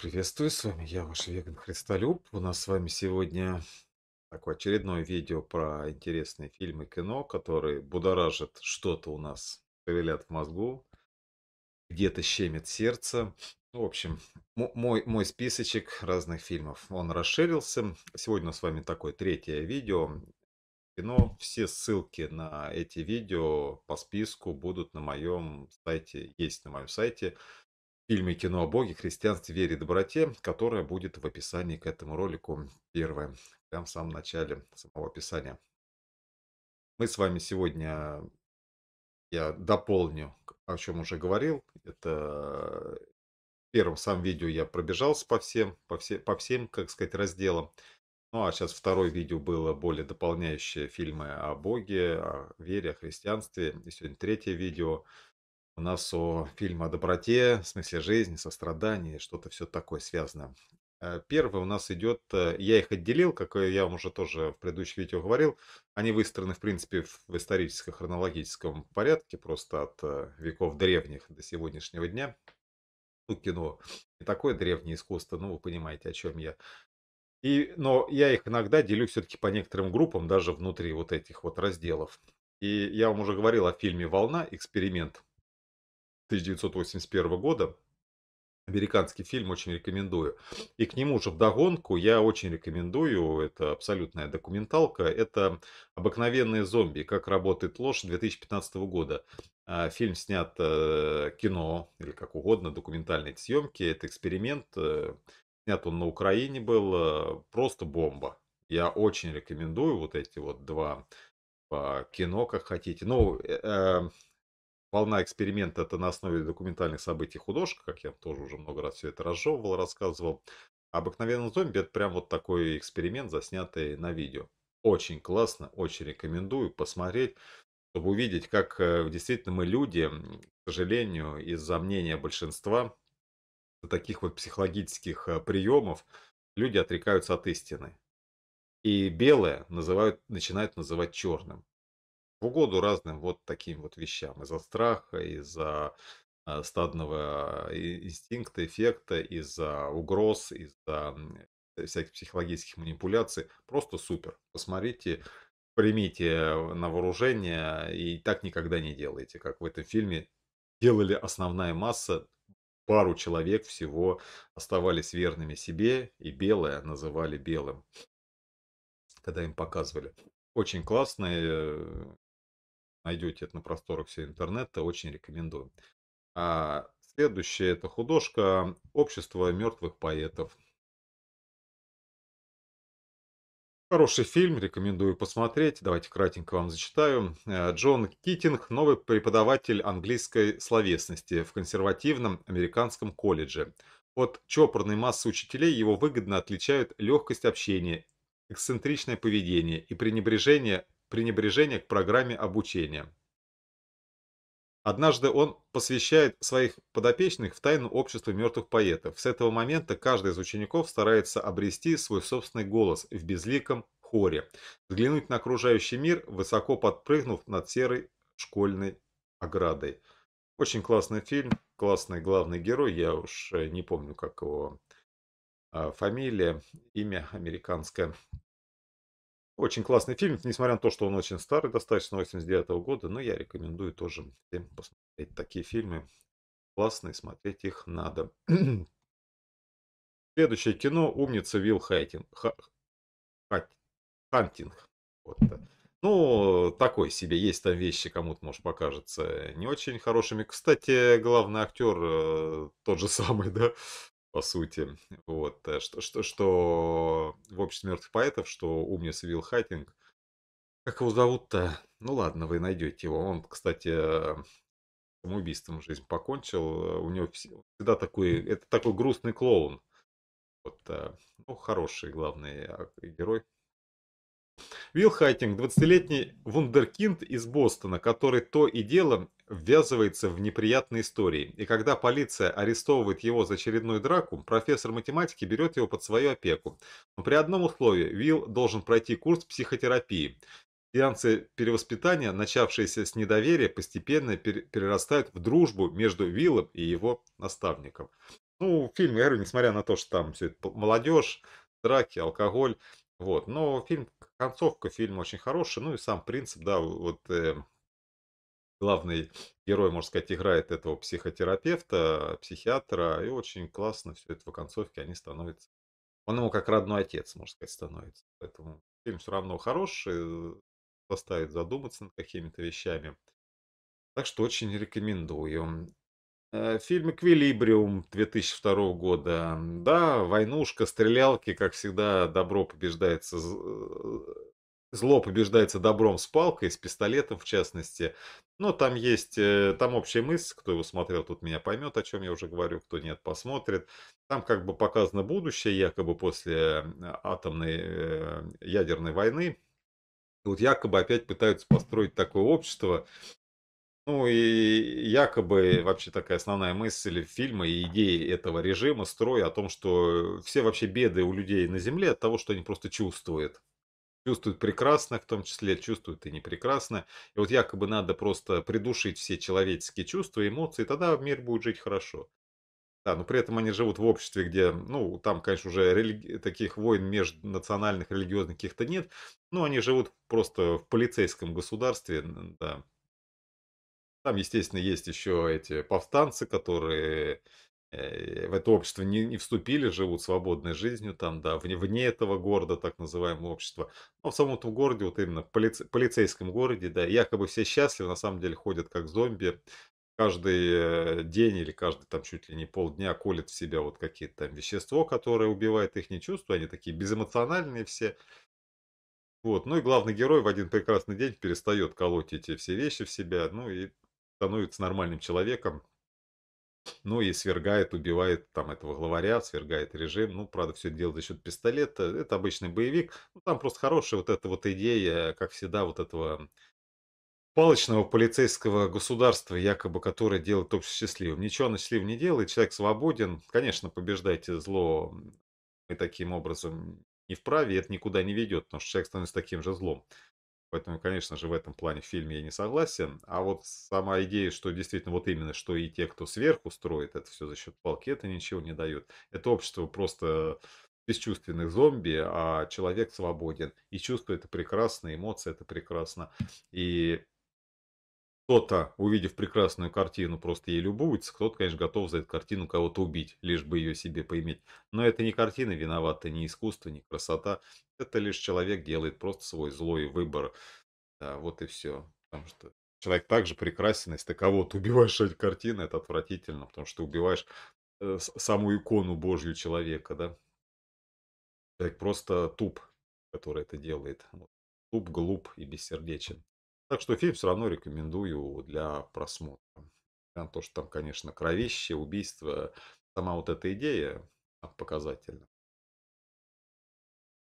приветствую, с вами я, ваш веган Христолюб. У нас с вами сегодня такое очередное видео про интересные фильмы, кино, которые будоражат что-то у нас, шевелят в мозгу, где-то щемит сердце. Ну, в общем, мой, мой списочек разных фильмов, он расширился. Сегодня у нас с вами такое третье видео. Кино. Все ссылки на эти видео по списку будут на моем сайте, есть на моем сайте в фильме «Кино о Боге. Христианстве, вере и доброте», которая будет в описании к этому ролику первое, прямо в самом начале самого описания. Мы с вами сегодня, я дополню, о чем уже говорил. Это в первом самом видео я пробежался по всем, по, все, по всем, как сказать, разделам. Ну а сейчас второе видео было более дополняющее фильмы о Боге, о вере, о христианстве. И сегодня третье видео – у нас о фильме о доброте, смысле жизни, сострадании, что-то все такое связано. Э, первый у нас идет, э, я их отделил, как я вам уже тоже в предыдущих видео говорил, они выстроены, в принципе, в историческом хронологическом порядке, просто от э, веков древних до сегодняшнего дня. Ну, кино не такое древнее искусство, ну, вы понимаете, о чем я. И, но я их иногда делю все-таки по некоторым группам, даже внутри вот этих вот разделов. И я вам уже говорил о фильме «Волна. Эксперимент» 1981 года. Американский фильм очень рекомендую. И к нему же вдогонку я очень рекомендую, это абсолютная документалка, это «Обыкновенные зомби. Как работает ложь» 2015 года. А, фильм снят э, кино, или как угодно, документальные съемки, это эксперимент. Э, снят он на Украине был, э, просто бомба. Я очень рекомендую вот эти вот два кино, как хотите. Ну, эм, волна эксперимента это на основе документальных событий художка, как я тоже уже много раз все это разжевывал, рассказывал. Обыкновенный зомби это прям вот такой эксперимент, заснятый на видео. Очень классно, очень рекомендую посмотреть, чтобы увидеть, как э, действительно мы люди, к сожалению, из-за мнения большинства, таких вот психологических э, приемов, люди отрекаются от истины. И белое называют, начинают называть черным в угоду разным вот таким вот вещам. Из-за страха, из-за а, стадного а, инстинкта, эффекта, из-за угроз, из-за э, всяких психологических манипуляций. Просто супер. Посмотрите, примите на вооружение и так никогда не делайте, как в этом фильме делали основная масса, пару человек всего оставались верными себе, и белое называли белым, когда им показывали. Очень классный э, найдете это на просторах всего интернета, очень рекомендую. А следующее это художка «Общество мертвых поэтов». Хороший фильм, рекомендую посмотреть. Давайте кратенько вам зачитаю. Э, Джон Китинг – новый преподаватель английской словесности в консервативном американском колледже. От чопорной массы учителей его выгодно отличают легкость общения, эксцентричное поведение и пренебрежение пренебрежение к программе обучения. Однажды он посвящает своих подопечных в тайну общества мертвых поэтов. С этого момента каждый из учеников старается обрести свой собственный голос в безликом хоре, взглянуть на окружающий мир, высоко подпрыгнув над серой школьной оградой. Очень классный фильм, классный главный герой, я уж э, не помню, как его а, фамилия, имя американское. Очень классный фильм, несмотря на то, что он очень старый, достаточно 89 -го года, но я рекомендую тоже всем посмотреть такие фильмы. Классные, смотреть их надо. Следующее кино «Умница Вилл Хайтинг». Хантинг. Вот. Ну, такой себе. Есть там вещи, кому-то, может, покажется не очень хорошими. Кстати, главный актер э, тот же самый, да? по сути. Вот, э, что, что, что в обществе мертвых поэтов, что умница Вилл Хайтинг, Как его зовут-то? Ну ладно, вы найдете его. Он, кстати, э, самоубийством жизнь покончил. У него всегда такой, это такой грустный клоун. Вот, э, ну, хороший главный а, герой. Вилл Хайтинг, 20-летний вундеркинд из Бостона, который то и дело ввязывается в неприятные истории, и когда полиция арестовывает его за очередную драку, профессор математики берет его под свою опеку. Но при одном условии – Вилл должен пройти курс психотерапии. Сеансы перевоспитания, начавшиеся с недоверия, постепенно перерастают в дружбу между Виллом и его наставником. Ну, фильм, я говорю, несмотря на то, что там все это молодежь, драки, алкоголь, вот. Но фильм, концовка фильма очень хорошая, ну и сам принцип, да, вот э, главный герой, можно сказать, играет этого психотерапевта, психиатра, и очень классно все это в концовке, они становятся, он ему как родной отец, можно сказать, становится. Поэтому фильм все равно хороший, заставит задуматься над какими-то вещами. Так что очень рекомендую. Э, фильм «Эквилибриум» 2002 года. Да, войнушка, стрелялки, как всегда, добро побеждается. Зло побеждается добром с палкой, с пистолетом в частности. Но там есть, э, там общая мысль, кто его смотрел, тут меня поймет, о чем я уже говорю, кто нет, посмотрит. Там как бы показано будущее, якобы после а, атомной э, ядерной войны. И вот якобы опять пытаются построить такое общество, ну и якобы вообще такая основная мысль фильма и идеи этого режима, строя о том, что все вообще беды у людей на Земле от того, что они просто чувствуют чувствуют прекрасно, в том числе чувствуют и не прекрасно. И вот якобы надо просто придушить все человеческие чувства, эмоции, тогда мир будет жить хорошо. Да, но при этом они живут в обществе, где, ну, там, конечно, уже религи... таких войн межнациональных, религиозных каких-то нет, но они живут просто в полицейском государстве, да. Там, естественно, есть еще эти повстанцы, которые Э, в это общество не, не вступили, живут свободной жизнью там, да, вне, вне этого города, так называемого общества. Но в самом том городе, вот именно в полице- полицейском городе, да, якобы все счастливы, на самом деле ходят как зомби, каждый э, день или каждый там чуть ли не полдня колят в себя вот какие-то там вещество, которое убивает их чувства, они такие безэмоциональные все. Вот, ну и главный герой в один прекрасный день перестает колоть эти все вещи в себя, ну и становится нормальным человеком, ну и свергает, убивает там этого главаря, свергает режим. Ну, правда, все делает за счет пистолета. Это обычный боевик. Ну, там просто хорошая вот эта вот идея, как всегда, вот этого палочного полицейского государства, якобы, которое делает общество счастливым. Ничего оно счастливым не делает, человек свободен. Конечно, побеждайте зло и таким образом не вправе, и это никуда не ведет, потому что человек становится таким же злом. Поэтому, конечно же, в этом плане в фильме я не согласен. А вот сама идея, что действительно вот именно, что и те, кто сверху строит это все за счет палки, это ничего не дает. Это общество просто бесчувственных зомби, а человек свободен. И чувство это прекрасно, эмоции это прекрасно. И кто-то, увидев прекрасную картину, просто ей любуется, кто-то, конечно, готов за эту картину кого-то убить, лишь бы ее себе поиметь. Но это не картина виновата, не искусство, не красота. Это лишь человек делает просто свой злой выбор. Да, вот и все. Потому что человек также прекрасен, если ты кого-то убиваешь ради картины, это отвратительно, потому что ты убиваешь э, саму икону Божью человека, да. Человек просто туп, который это делает. Туп, глуп и бессердечен. Так что фильм все равно рекомендую для просмотра. То, что там, конечно, кровище, убийство, сама вот эта идея показательна.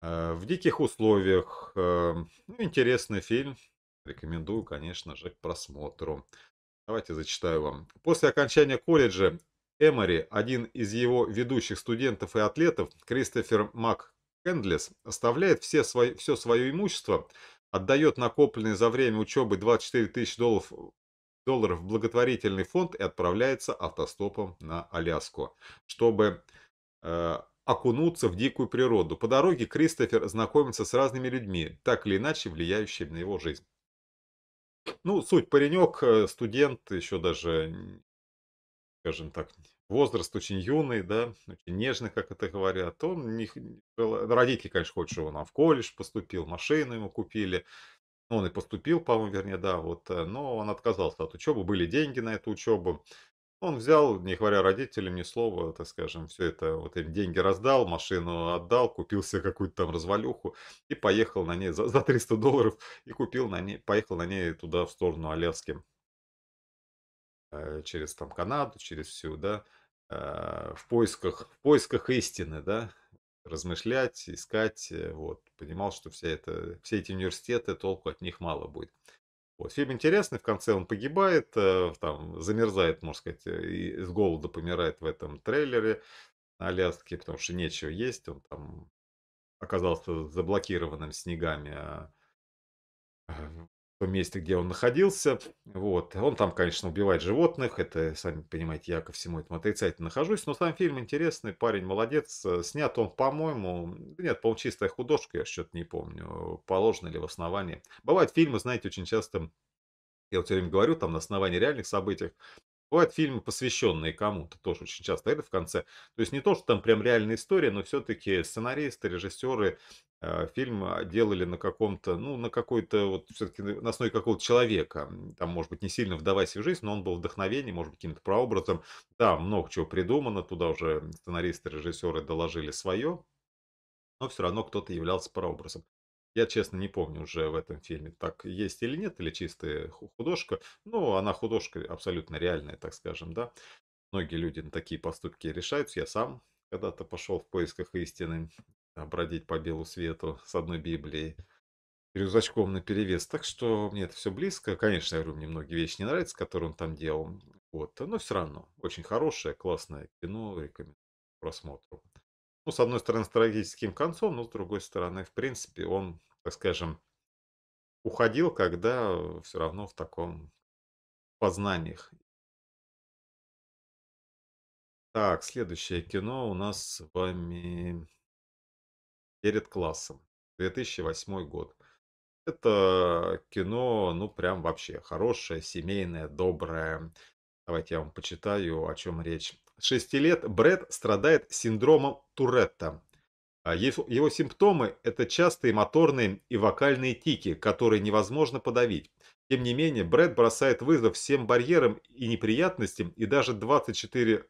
Э, в диких условиях. Э, ну, интересный фильм. Рекомендую, конечно же, к просмотру. Давайте зачитаю вам. После окончания колледжа Эмори, один из его ведущих студентов и атлетов, Кристофер Мак Кендлес, оставляет все свое, все свое имущество отдает накопленные за время учебы 24 тысячи долларов, э, долларов в благотворительный фонд и отправляется автостопом на Аляску, чтобы э, окунуться в дикую природу. По дороге Кристофер знакомится с разными людьми, так или иначе влияющими на его жизнь. Ну, суть паренек, э, студент, еще даже, скажем так, возраст очень юный, да, очень нежный, как это говорят, он не... родители, конечно, хотят, чтобы он в колледж поступил, машину ему купили, он и поступил, по-моему, вернее, да, вот, э, но он отказался от учебы, были деньги на эту учебу, он взял, не говоря родителям ни слова, так скажем, все это, вот им деньги раздал, машину отдал, купил себе какую-то там развалюху и поехал на ней за, за 300 долларов и купил на ней, поехал на ней туда, в сторону Аляски э, через там Канаду, через всю, да, Э, в поисках, в поисках истины, да, размышлять, искать, э, вот, понимал, что вся это, все эти университеты, толку от них мало будет. Вот, фильм интересный, в конце он погибает, э, там, замерзает, можно сказать, и с голода помирает в этом трейлере на Аляске, потому что нечего есть, он там оказался заблокированным снегами а, а, том месте, где он находился. Вот. Он там, конечно, убивает животных. Это, сами понимаете, я ко всему этому отрицательно нахожусь. Но сам фильм интересный, парень молодец. Э, снят он, по-моему, нет, по чистая художка, я что-то не помню, положено ли в основании. Бывают фильмы, знаете, очень часто, я вот все время говорю, там на основании реальных событий, Бывают фильмы, посвященные кому-то, тоже очень часто это в конце. То есть не то, что там прям реальная история, но все-таки сценаристы, режиссеры Э, фильм а, делали на каком-то, ну, на какой-то, вот все-таки на основе какого-то человека. Там, может быть, не сильно вдаваясь в жизнь, но он был вдохновением, может быть, каким-то прообразом. Да, много чего придумано, туда уже сценаристы, режиссеры доложили свое, но все равно кто-то являлся прообразом. Я, честно, не помню уже в этом фильме, так есть или нет, или чистая художка. Ну, она художка абсолютно реальная, так скажем, да. Многие люди на такие поступки решаются. Я сам когда-то пошел в поисках истины. А, бродить по белу свету с одной Библией рюкзачком на перевес. Так что мне это все близко. Конечно, я говорю, мне многие вещи не нравятся, которые он там делал. Вот. Но все равно. Очень хорошее, классное кино. Рекомендую просмотру. Ну, с одной стороны, с трагическим концом, но с другой стороны, в принципе, он, так скажем, уходил, когда все равно в таком познаниях. Так, следующее кино у нас с вами Перед классом. 2008 год. Это кино, ну, прям вообще хорошее, семейное, доброе. Давайте я вам почитаю, о чем речь. Шести лет Брэд страдает синдромом Туретта. А его симптомы – это частые моторные и вокальные тики, которые невозможно подавить. Тем не менее, Брэд бросает вызов всем барьерам и неприятностям, и даже 24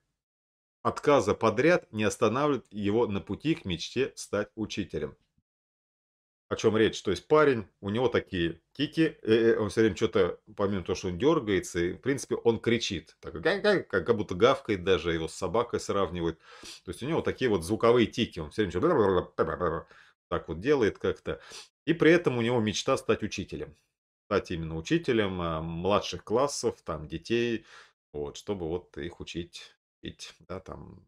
отказа подряд не останавливает его на пути к мечте стать учителем. О чем речь? То есть парень, у него такие кики, э -э, он все время что-то, помимо того, что он дергается, и, в принципе, он кричит, так, как, как будто гавкает даже, его с собакой сравнивают. То есть у него такие вот звуковые тики, он все время что-то так вот делает как-то. И при этом у него мечта стать учителем. Стать именно учителем а, младших классов, там, детей, вот, чтобы вот их учить ведь, да, там,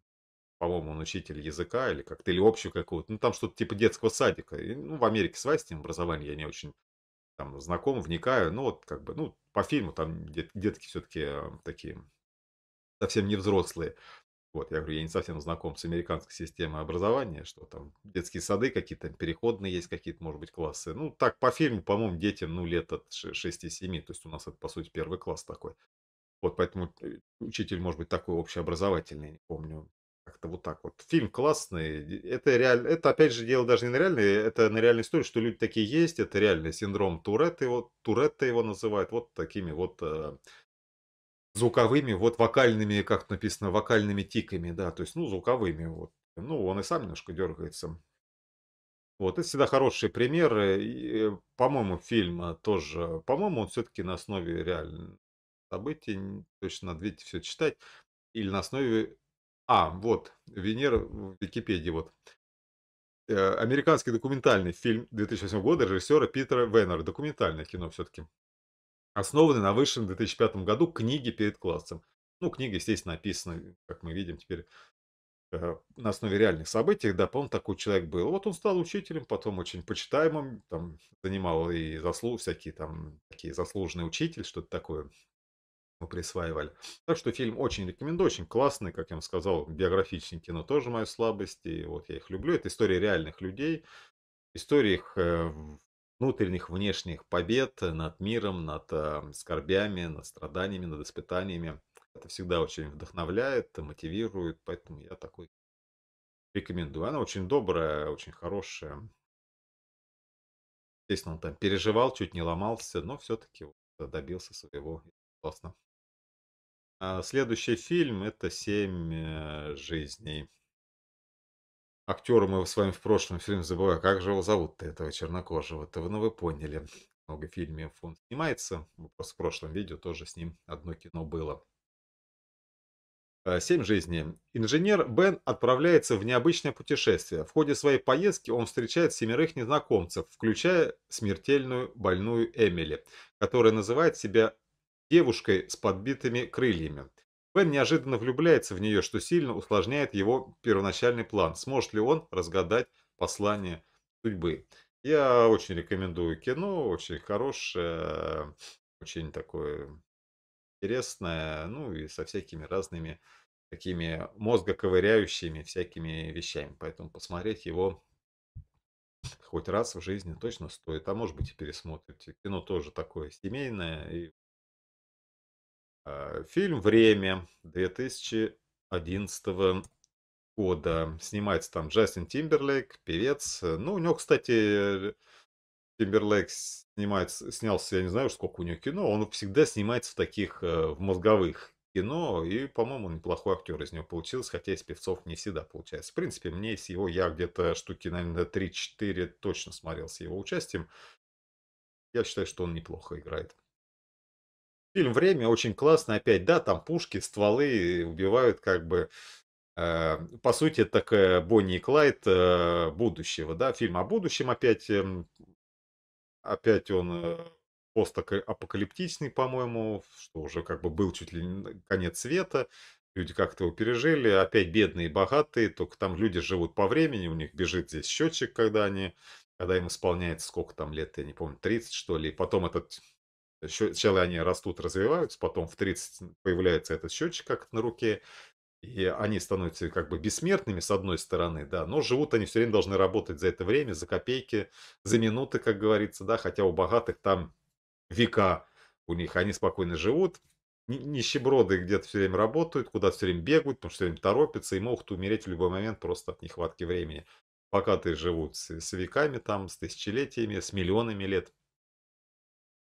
по-моему, он учитель языка или как-то, или общую какую то ну, там что-то типа детского садика. И, ну, в Америке своя система образования, я не очень там знаком, вникаю, ну, вот как бы, ну, по фильму там дет, детки все-таки э, такие совсем не взрослые. Вот, я говорю, я не совсем знаком с американской системой образования, что там детские сады какие-то, переходные есть какие-то, может быть, классы. Ну, так, по фильму, по-моему, детям, ну, лет от 6-7, то есть у нас это, по сути, первый класс такой. Вот поэтому э, учитель, может быть, такой общеобразовательный, не помню. Как-то вот так вот. Фильм классный. Это реально, это опять же дело даже не на реальной, это на реальной истории, что люди такие есть. Это реальный синдром Туретта его, Туретта его называют. Вот такими вот э, звуковыми, вот вокальными, как написано, вокальными тиками, да, то есть, ну, звуковыми, вот. Ну, он и сам немножко дергается. Вот, это всегда хорошие примеры. Э, э, по-моему, фильм тоже, по-моему, он все-таки на основе реально, событий, точно есть надо, видите, все читать, или на основе... А, вот, Венера в Википедии, вот. Э, американский документальный фильм 2008 года режиссера Питера Веннера. Документальное кино все-таки. Основанный на высшем 2005 году книге перед классом. Ну, книга, естественно, написана, как мы видим теперь, э, на основе реальных событий, да, по-моему, такой человек был. Вот он стал учителем, потом очень почитаемым, там, занимал и заслуг, всякие там, такие заслуженный учитель, что-то такое, присваивали. Так что фильм очень рекомендую, очень классный, как я вам сказал, биографичный кино тоже моя слабость, и вот я их люблю. Это история реальных людей, история их э, внутренних, внешних побед над миром, над э, скорбями, над страданиями, над испытаниями. Это всегда очень вдохновляет, мотивирует, поэтому я такой рекомендую. Она очень добрая, очень хорошая. Естественно, он там переживал, чуть не ломался, но все-таки э, добился своего. Классно. А, следующий фильм это «Семь э, жизней». Актера мы с вами в прошлом фильме забываем, как же его зовут-то, этого чернокожего-то, ну вы поняли. Много фильмов он снимается, Вопрос в прошлом видео тоже с ним одно кино было. А, Семь жизней. Инженер Бен отправляется в необычное путешествие. В ходе своей поездки он встречает семерых незнакомцев, включая смертельную больную Эмили, которая называет себя девушкой с подбитыми крыльями. Бен неожиданно влюбляется в нее, что сильно усложняет его первоначальный план. Сможет ли он разгадать послание судьбы? Я очень рекомендую кино, очень хорошее, очень такое интересное, ну и со всякими разными такими мозгоковыряющими всякими вещами. Поэтому посмотреть его хоть раз в жизни точно стоит, а может быть и пересмотрите. Кино тоже такое семейное и Э, фильм «Время» 2011 года. Снимается там Джастин Тимберлейк, певец. Ну, у него, кстати, Тимберлейк снимается, снялся, я не знаю, сколько у него кино. Он всегда снимается в таких, э, в мозговых кино, и, по-моему, неплохой актер из него получился, хотя из певцов не всегда получается. В принципе, мне с его, я где-то штуки, наверное, 3-4 точно смотрел с его участием. Я считаю, что он неплохо играет. Фильм «Время» очень классный, опять, да, там пушки, стволы э, убивают, как бы, э, по сути, такая Бонни и Клайд э, будущего, да, фильм о будущем опять, э, опять он э, постапокалиптичный, по-моему, что уже как бы был чуть ли не конец света, люди как-то его пережили, опять бедные и богатые, только там люди живут по времени, у них бежит здесь счетчик, когда они, когда им исполняется сколько там лет, я не помню, 30 что ли, и потом этот Сначала они растут, развиваются, потом в 30 появляется этот счетчик как на руке, и они становятся как бы бессмертными, с одной стороны, да, но живут они все время должны работать за это время, за копейки, за минуты, как говорится, да, хотя у богатых там века у них, они спокойно живут, нищеброды где-то все время работают, куда все время бегают, потому что все время торопятся и могут умереть в любой момент просто от нехватки времени. Богатые живут с, с веками там, с тысячелетиями, с миллионами лет –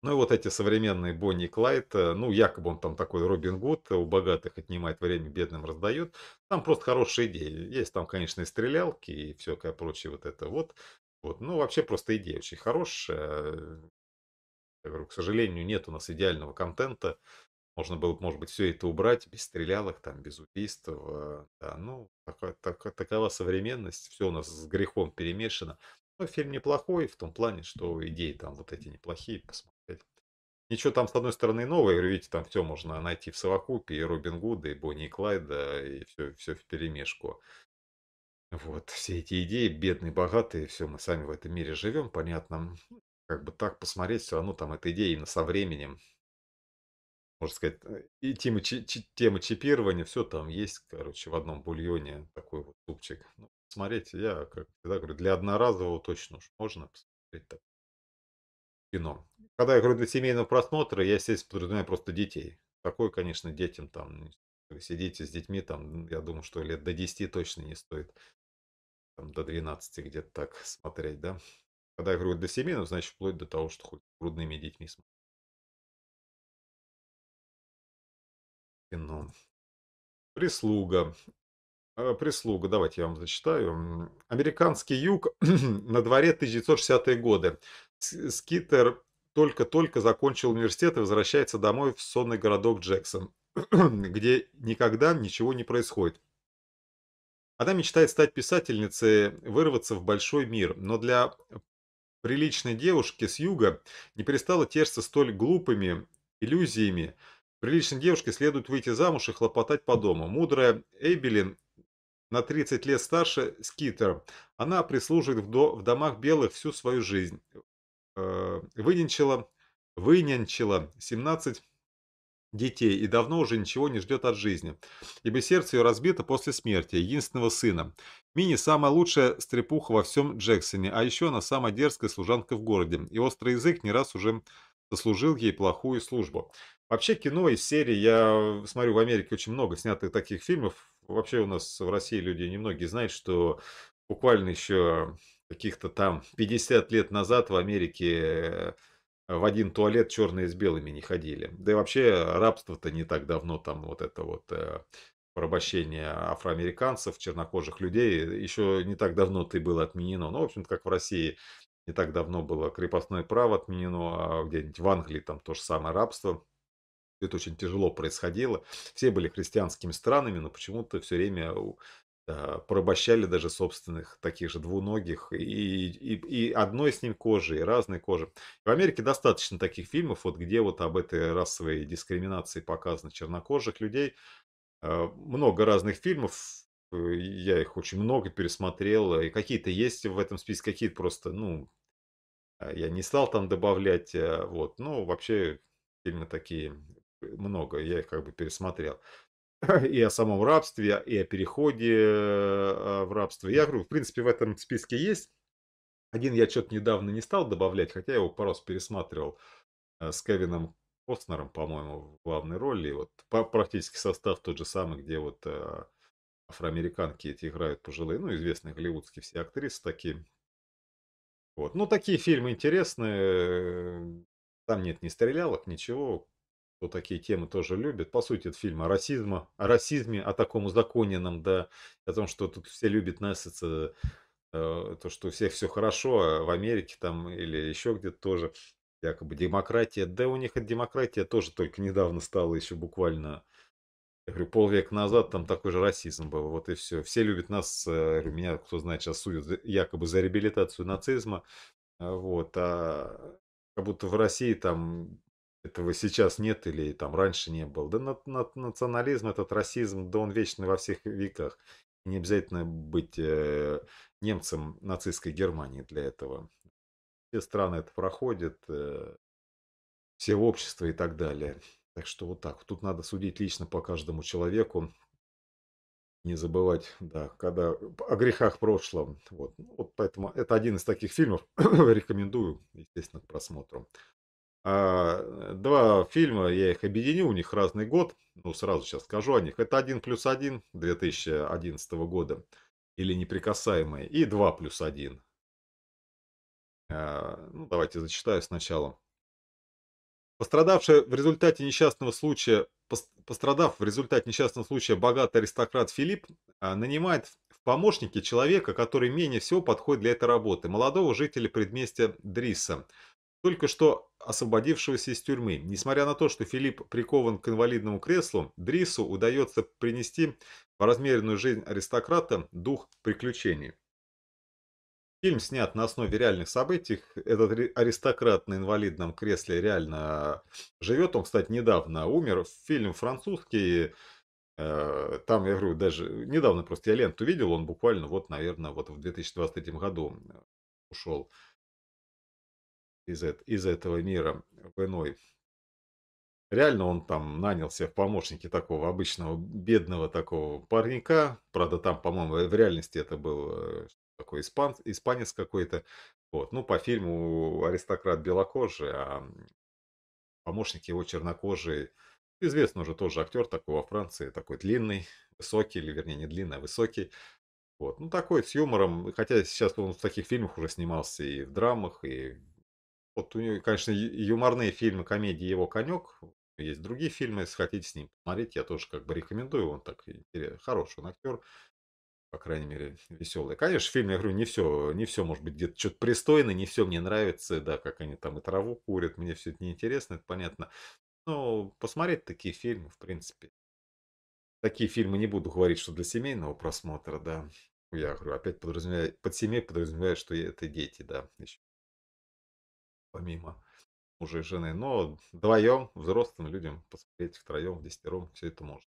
ну и вот эти современные Бонни и Клайд, э, ну якобы он там такой Робин Гуд, э, у богатых отнимает время, бедным раздает. Там просто хорошая идея, Есть там, конечно, и стрелялки и всякое прочее вот это вот. вот. Ну вообще просто идея очень хорошая. Я говорю, к сожалению, нет у нас идеального контента. Можно было, может быть, все это убрать без стрелялок, там, без убийств. Э, да, ну, такая, так, такова современность. Все у нас с грехом перемешано. Но ну, фильм неплохой в том плане, что идеи там вот эти неплохие. Посмотрим. Ничего там, с одной стороны, новое, говорю, видите, там все можно найти в совокупе, и Робин Гуда, и Бонни и Клайда, и все, все в перемешку. Вот, все эти идеи, бедные, богатые, все, мы сами в этом мире живем, понятно. Как бы так посмотреть, все равно там эта идея именно со временем, можно сказать, э, и тема, тема чипирования, все там есть, короче, в одном бульоне такой вот супчик. Ну, смотреть, я, как всегда говорю, для одноразового точно уж можно посмотреть так кино. Когда я говорю для семейного просмотра, я, естественно, подразумеваю просто детей. Такое, конечно, детям там, э, сидите с детьми, там, я думаю, что лет до 10 точно не стоит. Там, до 12 где-то так смотреть, да. Когда я говорю для семейного, значит, вплоть до того, что хоть грудными детьми смотреть. Кино. Прислуга. А, прислуга, давайте я вам зачитаю. Американский юг на дворе 1960-е годы. Э, скитер только-только закончил университет и возвращается домой в сонный городок Джексон, где никогда ничего не происходит. Она мечтает стать писательницей, вырваться в большой мир, но для приличной девушки с юга не перестала тешиться столь глупыми иллюзиями. Приличной девушке следует выйти замуж и хлопотать по дому. Мудрая Эйбелин на 30 лет старше Скитер. Она прислуживает в, в домах белых всю свою жизнь. Э, выненчила, выненчила 17 детей и давно уже ничего не ждет от жизни, ибо сердце ее разбито после смерти единственного сына. Мини – самая лучшая стрепуха во всем Джексоне, а еще она самая дерзкая служанка в городе, и острый язык не раз уже заслужил ей плохую службу. Вообще кино и серии, я смотрю, в Америке очень много снятых таких фильмов. Вообще у нас в России люди немногие знают, что буквально еще каких-то там 50 лет назад в Америке э, в один туалет черные с белыми не ходили. Да и вообще рабство-то не так давно там вот это вот э, порабощение афроамериканцев, чернокожих людей, еще не так давно-то и было отменено. Ну, в общем-то, как в России не так давно было крепостное право отменено, а где-нибудь в Англии там то же самое рабство. Это очень тяжело происходило. Все были христианскими странами, но почему-то все время а, порабощали даже собственных таких же двуногих и, и, и одной с ним кожи, и разной кожи. В Америке достаточно таких фильмов, вот где вот об этой расовой дискриминации показано чернокожих людей. А, много разных фильмов, э, я их очень много пересмотрел, и какие-то есть в этом списке, какие-то просто, ну, а, я не стал там добавлять, вот, ну, вообще фильмы такие э, много, я их как бы пересмотрел. и о самом рабстве, и о переходе э, в рабство. Я говорю, в принципе, в этом списке есть. Один я что-то недавно не стал добавлять, хотя я его пару раз пересматривал э, с Кевином Костнером, по-моему, в главной роли. И вот практически состав тот же самый, где вот э, афроамериканки эти играют пожилые, ну, известные голливудские все актрисы такие. Вот. Ну, такие фильмы интересные. Там нет ни стрелялок, ничего кто такие темы тоже любит. По сути, это фильм о расизме, о расизме, о таком узаконенном, да, о том, что тут все любят насыться, э, то, что у всех все хорошо, а в Америке там или еще где-то тоже якобы демократия. Да у них эта демократия тоже только недавно стала еще буквально, я говорю, полвека назад там такой же расизм был, вот и все. Все любят нас, меня, кто знает, сейчас судят якобы за реабилитацию нацизма, вот, а как будто в России там этого сейчас нет или там раньше не было. Да на, на, национализм, этот расизм, да он вечный во всех веках. не обязательно быть э, немцем нацистской Германии для этого. Все страны это проходят, э, все общества и так далее. Так что вот так. Тут надо судить лично по каждому человеку. Не забывать, да, когда о грехах прошлом. Вот, вот поэтому это один из таких фильмов рекомендую, естественно, к просмотру. А, два фильма, я их объединю, у них разный год. Ну, сразу сейчас скажу о них. Это «Один плюс один» 2011 года, или «Неприкасаемые», и «Два плюс один». А, ну, давайте зачитаю сначала. Пострадавший в результате несчастного случая, пострадав в результате несчастного случая богатый аристократ Филипп а, нанимает в помощники человека, который менее всего подходит для этой работы, молодого жителя предместья Дриса – только что освободившегося из тюрьмы. Несмотря на то, что Филипп прикован к инвалидному креслу, Дрису удается принести в размеренную жизнь аристократа дух приключений. Фильм снят на основе реальных событий. Этот аристократ на инвалидном кресле реально живет. Он, кстати, недавно умер. Фильм французский. Э, там, я говорю, даже недавно просто я ленту видел. Он буквально вот, наверное, вот в 2023 году ушел из, из этого мира в иной. Реально он там нанялся в помощники такого обычного бедного такого парника. Правда, там, по-моему, в реальности это был э, такой испан, испанец какой-то. Вот. Ну, по фильму аристократ белокожий, а помощник его чернокожий. Известный уже тоже актер такой во Франции, такой длинный, высокий, или вернее не длинный, а высокий. Вот. Ну, такой, с юмором. Хотя сейчас он в таких фильмах уже снимался и в драмах, и вот у него, конечно, юморные фильмы, комедии его конек. Есть другие фильмы, если хотите с ним посмотреть, я тоже как бы рекомендую. Он так хороший он актер, по крайней мере, веселый. Конечно, фильм, я говорю, не все, не все может быть где-то что-то пристойно, не все мне нравится, да, как они там и траву курят, мне все это неинтересно, это понятно. Но посмотреть такие фильмы, в принципе, такие фильмы не буду говорить, что для семейного просмотра, да. Я говорю, опять подразумеваю, под семьей подразумеваю, что это дети, да, еще помимо мужа и жены. Но вдвоем, взрослым людям, посмотреть втроем, в десятером, все это можно.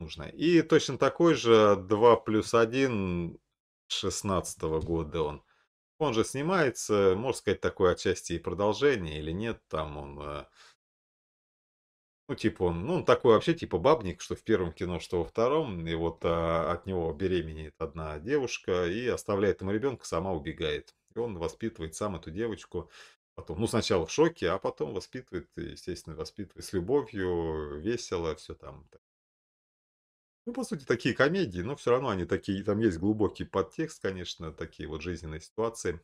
Нужно. И точно такой же 2 плюс 1 16 -го года он. Он же снимается, можно сказать, такое отчасти и продолжение или нет, там он... Э, ну, типа он, ну, он такой вообще, типа бабник, что в первом кино, что во втором. И вот а, от него беременеет одна девушка и оставляет ему ребенка, сама убегает. И он воспитывает сам эту девочку потом, ну, сначала в шоке, а потом воспитывает, естественно, воспитывает с любовью, весело, все там. Ну, по сути, такие комедии, но все равно они такие, там есть глубокий подтекст, конечно, такие вот жизненные ситуации.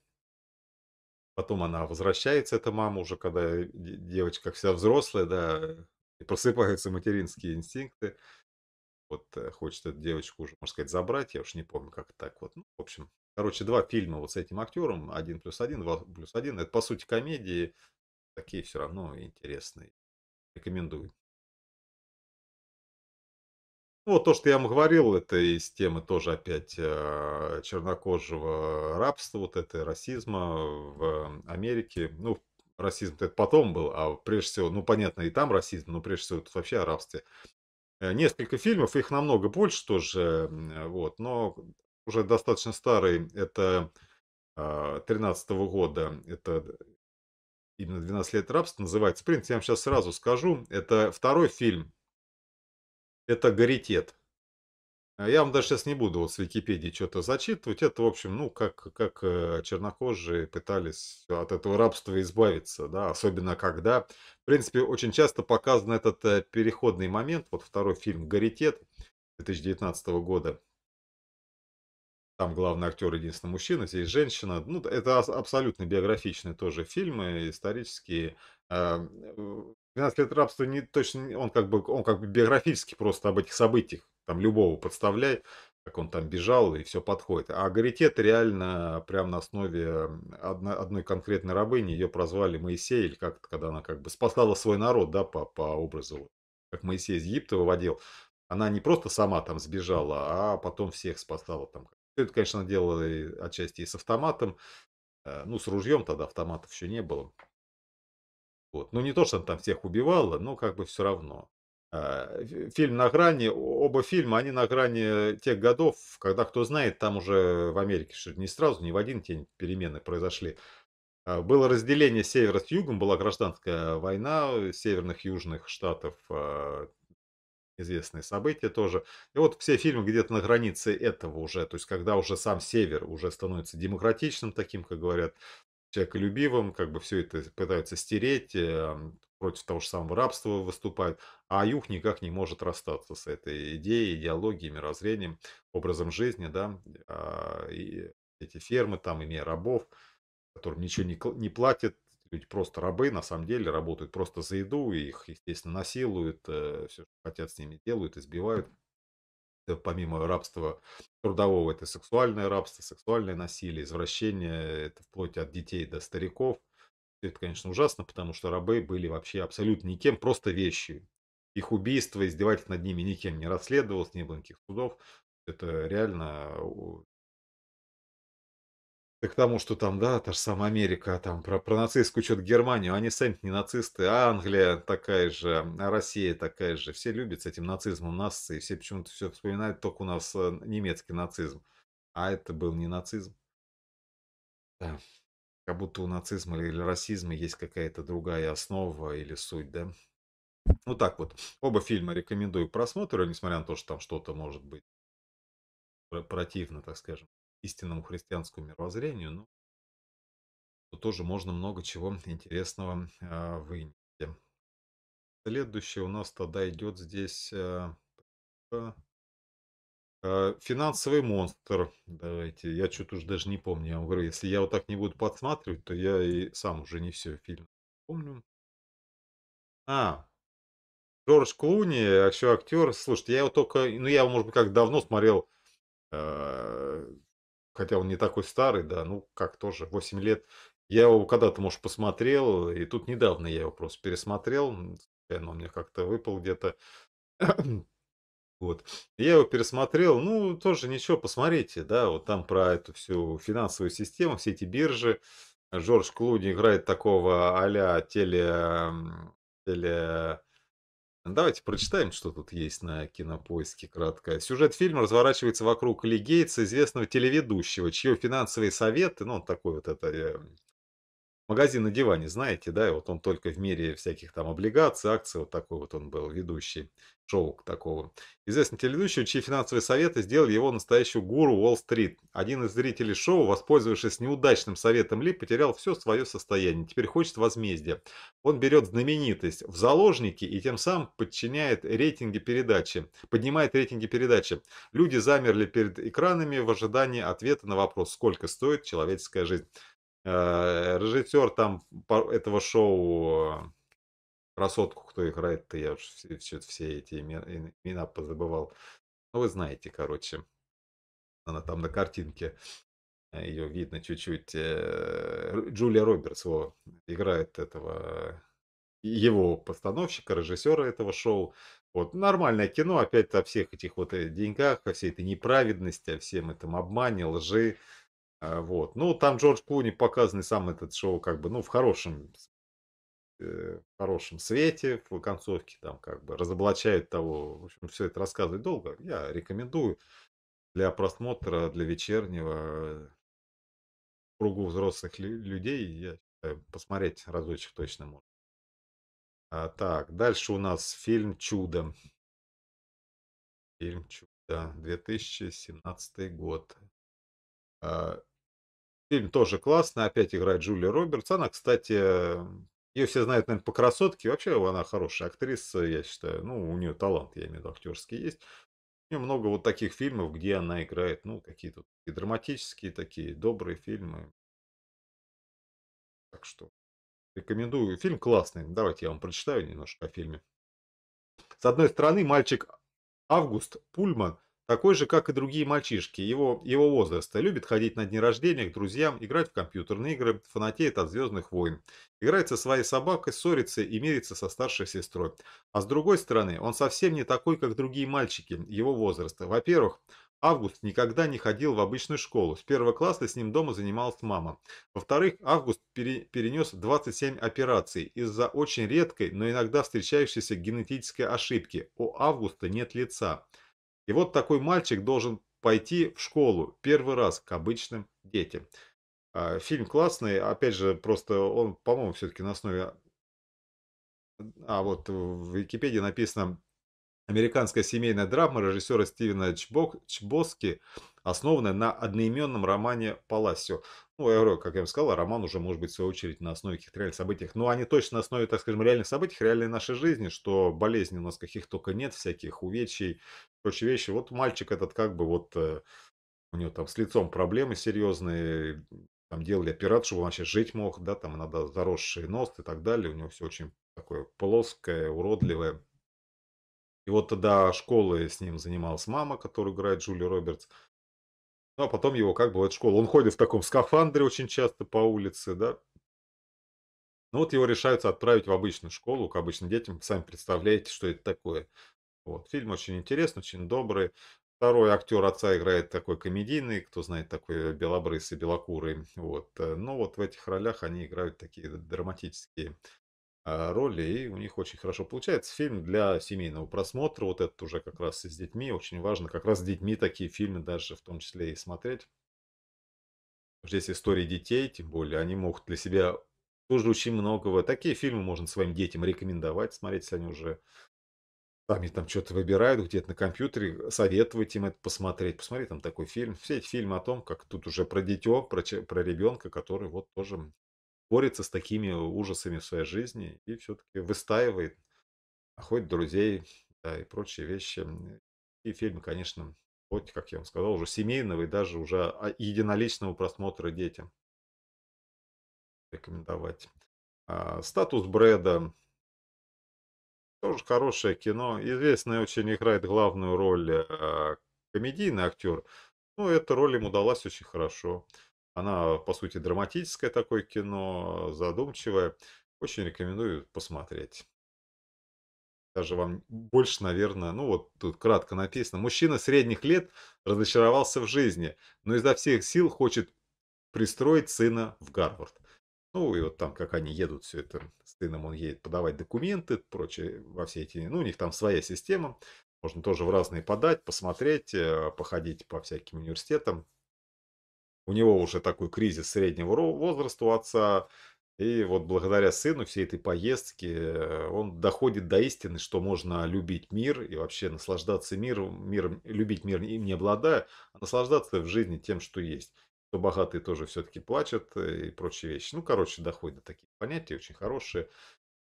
Потом она возвращается, эта мама уже, когда э, девочка вся взрослая, да, и просыпаются материнские инстинкты вот э, хочет эту девочку уже, можно сказать, забрать, я уж не помню, как так вот. Ну, в общем, короче, два фильма вот с этим актером, один плюс один, два плюс один, это по сути комедии, такие все равно интересные. Рекомендую. Ну, вот то, что я вам говорил, это из темы тоже опять э, чернокожего рабства, вот это расизма в Америке. Ну, расизм это потом был, а прежде всего, ну, понятно, и там расизм, но прежде всего это вообще о рабстве. Э, несколько фильмов, их намного больше тоже, вот, но уже достаточно старый, это 13 а, -го года, это именно 12 лет рабства называется. В принципе, я вам сейчас сразу скажу, это второй фильм, это «Гаритет». А, я вам даже сейчас не буду вот с Википедии что-то зачитывать. Это, в общем, ну, как, как э, чернокожие пытались от этого рабства избавиться, да, особенно когда, в принципе, очень часто показан этот э, переходный момент, вот второй фильм «Гаритет» 2019 года, там главный актер единственный мужчина, здесь женщина. Ну, это абсолютно биографичные тоже фильмы, исторические. 12 а, лет рабства не точно, он как бы, он как бы биографически просто об этих событиях там любого подставляй, как он там бежал, и все подходит. А Гаритет реально прям на основе одна, одной конкретной рабыни, ее прозвали Моисей, или как-то, когда она как бы спасала свой народ, да, по, по образу, как Моисей из Египта выводил. Она не просто сама там сбежала, а потом всех спасала там. Все это, конечно, делала и, отчасти и с автоматом, э, ну, с ружьем тогда автоматов еще не было. Вот. Ну, не то, что она там всех убивала, но как бы все равно. Э, фильм на грани, оба фильма, они на грани тех годов, когда, кто знает, там уже в Америке, что не сразу, не в один день перемены произошли. А, было разделение севера с югом, была гражданская война э, северных южных штатов, а, известные события тоже. И вот все фильмы где-то на границе этого уже, то есть когда уже сам север уже становится демократичным таким, как говорят, человеколюбивым, как бы все это пытаются стереть, эм, против того же самого рабства выступает, а юг никак не может расстаться с этой идеей, идеологией, мирозрением, образом жизни, да, а, и эти фермы, там, имея рабов, которым ничего не, не платят, люди просто рабы, на самом деле, работают просто за еду, их, естественно, насилуют, э, все, что хотят с ними делают, избивают. помимо рабства трудового, это сексуальное рабство, сексуальное насилие, извращение, это вплоть от детей до стариков – это, конечно, ужасно, потому что рабы были вообще абсолютно никем, просто вещью. Их убийство, издевательств над ними никем не расследовалось, не было никаких судов. Это реально да к тому, что там, да, та же самая Америка, там про, про нацистскую что-то Германию, они сами не нацисты, а Англия такая же, а Россия такая же. Все любят с этим нацизмом нации, все почему-то все вспоминают, только у нас э, немецкий нацизм. А это был не нацизм. Да. Как будто у нацизма или расизма есть какая-то другая основа или суть, да? Ну так вот, оба фильма рекомендую к просмотру, несмотря на то, что там что-то может быть противно, так скажем, истинному христианскому мировоззрению, но тоже можно много чего интересного а, вынести. Следующее у нас тогда идет здесь... А, Э, финансовый монстр. Давайте. Я что-то уже даже не помню. Я вам говорю, если я вот так не буду подсматривать, то я и сам уже не все фильм помню. А, Джордж Клуни, еще актер. Слушайте, я его только, ну я его, может быть, как давно смотрел, э, хотя он не такой старый, да, ну как тоже, 8 лет. Я его когда-то, может, посмотрел, и тут недавно я его просто пересмотрел, он мне как-то выпал где-то. Вот. Я его пересмотрел, ну, тоже ничего, посмотрите, да, вот там про эту всю финансовую систему, все эти биржи. Жорж Клуни играет такого а-ля теле... теле... Ну, давайте прочитаем, что тут есть на кинопоиске кратко. Сюжет фильма разворачивается вокруг Ли Гейтса, известного телеведущего, чьи финансовые советы, ну, он такой вот это э, Магазин на диване, знаете, да, и вот он только в мире всяких там облигаций, акций, вот такой вот он был ведущий, шоу такого. Известный телеведущий, чьи финансовые советы сделали его настоящую гуру Уолл-стрит. Один из зрителей шоу, воспользовавшись неудачным советом Ли, потерял все свое состояние, теперь хочет возмездия. Он берет знаменитость в заложники и тем самым подчиняет рейтинги передачи, поднимает рейтинги передачи. Люди замерли перед экранами в ожидании ответа на вопрос, сколько стоит человеческая жизнь. Э, Режиссер там этого шоу э, красотку, кто играет-то, я уж все, все, все эти имена позабывал. Ну, вы знаете, короче. Она там на картинке. Э, Ее видно чуть-чуть. Джулия Робертс во, играет этого его постановщика, режиссера этого шоу. Вот, нормальное кино, опять о всех этих вот деньгах, о всей этой неправедности, о всем этом обмане, лжи. А, вот. Ну, там Джордж Клуни показанный сам этот шоу, как бы, ну, в хорошем, э, в хорошем свете, в концовке там как бы разоблачает того. В общем, все это рассказывать долго. Я рекомендую для просмотра, для вечернего э, кругу взрослых людей, я считаю, посмотреть разочек точно можно. А, так, дальше у нас фильм «Чудо». Фильм «Чудо», 2017 год. А, Фильм тоже классный, опять играет Джулия Робертс. Она, кстати, ее все знают, наверное, по красотке. Вообще она хорошая актриса, я считаю. Ну, у нее талант, я имею в виду, актерский есть. У нее много вот таких фильмов, где она играет, ну, какие-то такие драматические, такие добрые фильмы. Так что рекомендую. Фильм классный. Давайте я вам прочитаю немножко о фильме. С одной стороны, мальчик Август Пульман – такой же, как и другие мальчишки его, его возраста. Любит ходить на дни рождения к друзьям, играть в компьютерные игры, фанатеет от «Звездных войн». Играет со своей собакой, ссорится и мирится со старшей сестрой. А с другой стороны, он совсем не такой, как другие мальчики его возраста. Во-первых, Август никогда не ходил в обычную школу. С первого класса с ним дома занималась мама. Во-вторых, Август пере перенес 27 операций из-за очень редкой, но иногда встречающейся генетической ошибки. У Августа нет лица. И вот такой мальчик должен пойти в школу первый раз к обычным детям. А, фильм классный, опять же, просто он, по-моему, все-таки на основе... А вот в Википедии написано «Американская семейная драма режиссера Стивена Чбок... Чбоски, основанная на одноименном романе Паласио» ну, я говорю, как я вам сказал, а роман уже может быть в свою очередь на основе каких-то реальных событий. Но они точно на основе, так скажем, реальных событий, реальной нашей жизни, что болезней у нас каких только нет, всяких увечий, прочие вещи. Вот мальчик этот как бы вот, э, у него там с лицом проблемы серьезные, там делали операцию, чтобы он вообще жить мог, да, там иногда заросший нос и так далее, у него все очень такое плоское, уродливое. И вот тогда школы с ним занималась мама, которую играет Джулия Робертс. Ну, а потом его как бы вот школу, Он ходит в таком скафандре очень часто по улице, да. Ну, вот его решаются отправить в обычную школу, к обычным детям. Сами представляете, что это такое. Вот. Фильм очень интересный, очень добрый. Второй актер отца играет такой комедийный, кто знает, такой белобрысый, белокурый. Вот. Э, Но ну, вот в этих ролях они играют такие драматические а, роли, и у них очень хорошо получается. Фильм для семейного просмотра, вот этот уже как раз и с детьми, очень важно как раз с детьми такие фильмы даже в том числе и смотреть. Здесь истории детей, тем более, они могут для себя тоже очень многого. Такие фильмы можно своим детям рекомендовать, смотреть, если они уже сами там что-то выбирают где-то на компьютере, советовать им это посмотреть. Посмотри, там такой фильм. Все эти фильмы о том, как тут уже про дитё, про, про ребенка, который вот тоже борется с такими ужасами в своей жизни и все-таки выстаивает, находит друзей да, и прочие вещи. И фильм, конечно, вот как я вам сказал, уже семейного и даже уже а, единоличного просмотра детям рекомендовать. А, статус Брэда. Тоже хорошее кино. Известный очень играет главную роль а, комедийный актер. Но ну, эта роль ему далась очень хорошо. Она, по сути, драматическое такое кино, а, задумчивое. Очень рекомендую посмотреть. Даже вам больше, наверное, ну вот тут кратко написано. Мужчина средних лет разочаровался в жизни, но изо всех сил хочет пристроить сына в Гарвард. Ну и вот там, как они едут все это, с сыном он едет подавать документы, прочее, во все эти, ну у них там своя система, можно тоже в разные подать, посмотреть, э, походить по всяким университетам, у него уже такой кризис среднего возраста у отца. И вот благодаря сыну всей этой поездки он доходит до истины, что можно любить мир и вообще наслаждаться миром, миром любить мир им не обладая, а наслаждаться в жизни тем, что есть. Что богатые тоже все-таки плачут э, и прочие вещи. Ну, короче, доходит до таких понятий, очень хорошие.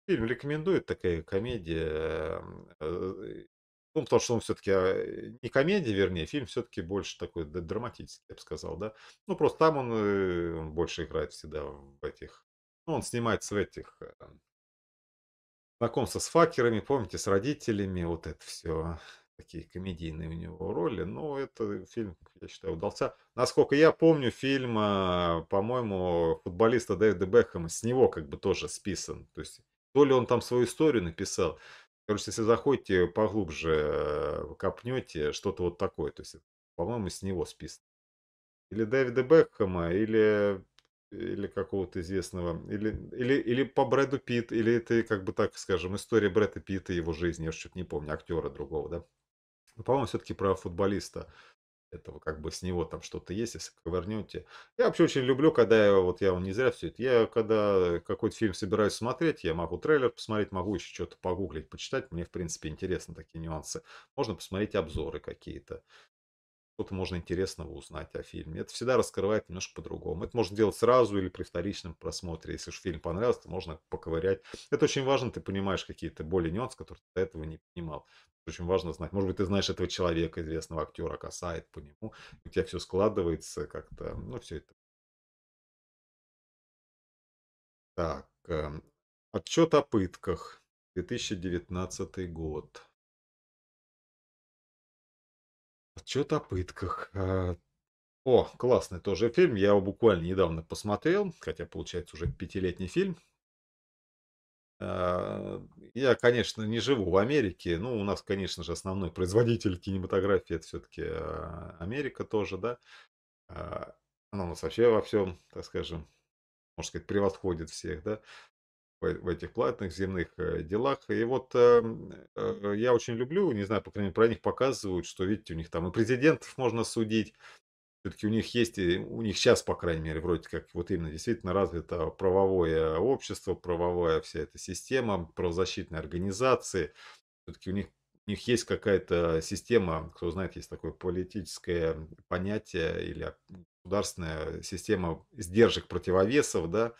Фильм рекомендует, такая комедия. Э, ну, потому что он все-таки э, не комедия, вернее, фильм все-таки больше такой драматический, я бы сказал, да. Ну, просто там он, э, он больше играет всегда в этих... Ну, он снимается в этих... Э, знакомство с факерами, помните, с родителями, вот это все такие комедийные у него роли. Но ну, это фильм, я считаю, удался. Насколько я помню, фильм, а, по-моему, футболиста Дэвида Бекхэма с него как бы тоже списан. То есть то ли он там свою историю написал, Короче, если заходите поглубже, э, копнете, что-то вот такое. То есть, э, по-моему, с него списано. Или Дэвида Бекхэма, или, или какого-то известного, или, или, или по Брэду Питт, или это, как бы так скажем, история Брэда Питта и его жизни, я что-то не помню, актера другого, да? по-моему, все-таки про футболиста этого как бы с него там что-то есть, если ковырнете. Я вообще очень люблю, когда я, вот я вам не зря все это, я когда какой-то фильм собираюсь смотреть, я могу трейлер посмотреть, могу еще что-то погуглить, почитать, мне в принципе интересны такие нюансы. Можно посмотреть обзоры какие-то что-то можно интересного узнать о фильме. Это всегда раскрывает немножко по-другому. Это можно делать сразу или при вторичном просмотре. Если уж фильм понравился, то можно поковырять. Это очень важно, ты понимаешь какие-то более нюансы, которые ты до этого не понимал. очень важно знать. Может быть, ты знаешь этого человека, известного актера, касает по нему. У тебя все складывается как-то, ну, все это. Так, эм, отчет о пытках, 2019 год. Что-то о пытках. А, о, классный тоже фильм. Я его буквально недавно посмотрел, хотя получается уже пятилетний фильм. А, я, конечно, не живу в Америке. Ну, у нас, конечно же, основной производитель кинематографии это все-таки а, Америка тоже, да. Она у нас вообще во всем, так скажем, можно сказать, превосходит всех, да в этих платных земных э, делах. И вот эм, э, я очень люблю, не знаю, по крайней мере, про них показывают, что, видите, у них там и президентов можно судить, все-таки у них есть, и у них сейчас, по крайней мере, вроде как, вот именно действительно развито правовое общество, правовая вся эта система, правозащитные организации. Все-таки у них, у них есть какая-то система, кто знает, есть такое политическое понятие или государственная система сдержек противовесов, да,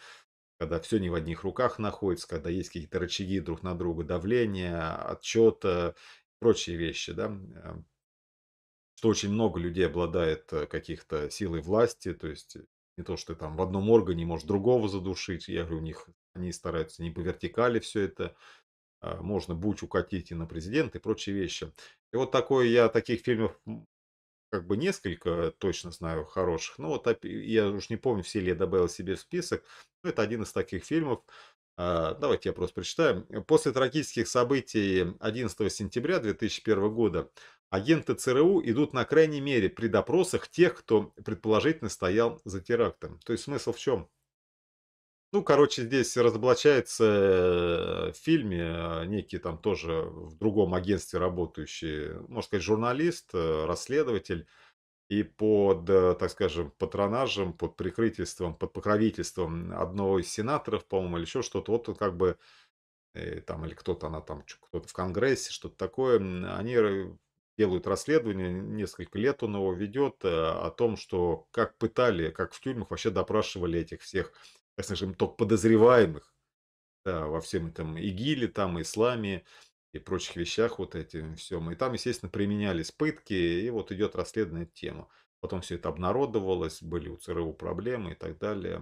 когда все не в одних руках находится, когда есть какие-то рычаги друг на друга, давление, отчет, э, прочие вещи, да, эм. что очень много людей обладает э, каких-то силой власти, то есть э, не то, что ты там в одном органе можешь другого задушить, я говорю, у них они стараются не по вертикали все это, а, можно буч укатить и на президента и прочие вещи. И вот такой я таких фильмов как бы несколько, точно знаю, хороших. Ну вот я уж не помню, все ли я добавил себе в список. Но это один из таких фильмов. А, давайте я просто прочитаю. После трагических событий 11 сентября 2001 года агенты ЦРУ идут на крайней мере при допросах тех, кто предположительно стоял за терактом. То есть смысл в чем? Ну, короче, здесь разоблачается э, в фильме э, некий там тоже в другом агентстве работающий, можно сказать, журналист, э, расследователь. И под, так скажем, патронажем, под прикрытием, под покровительством одного из сенаторов, по-моему, или еще что-то, вот он как бы там, или кто-то она там, кто-то в Конгрессе, что-то такое, они делают расследование, несколько лет он его ведет, о том, что как пытали, как в тюрьмах вообще допрашивали этих всех Конечно же, только подозреваемых да, во всем этом ИГИЛе, там, исламе и прочих вещах вот этим всем. И там, естественно, применялись пытки, и вот идет расследование тема. Потом все это обнародовалось, были у ЦРУ проблемы и так далее.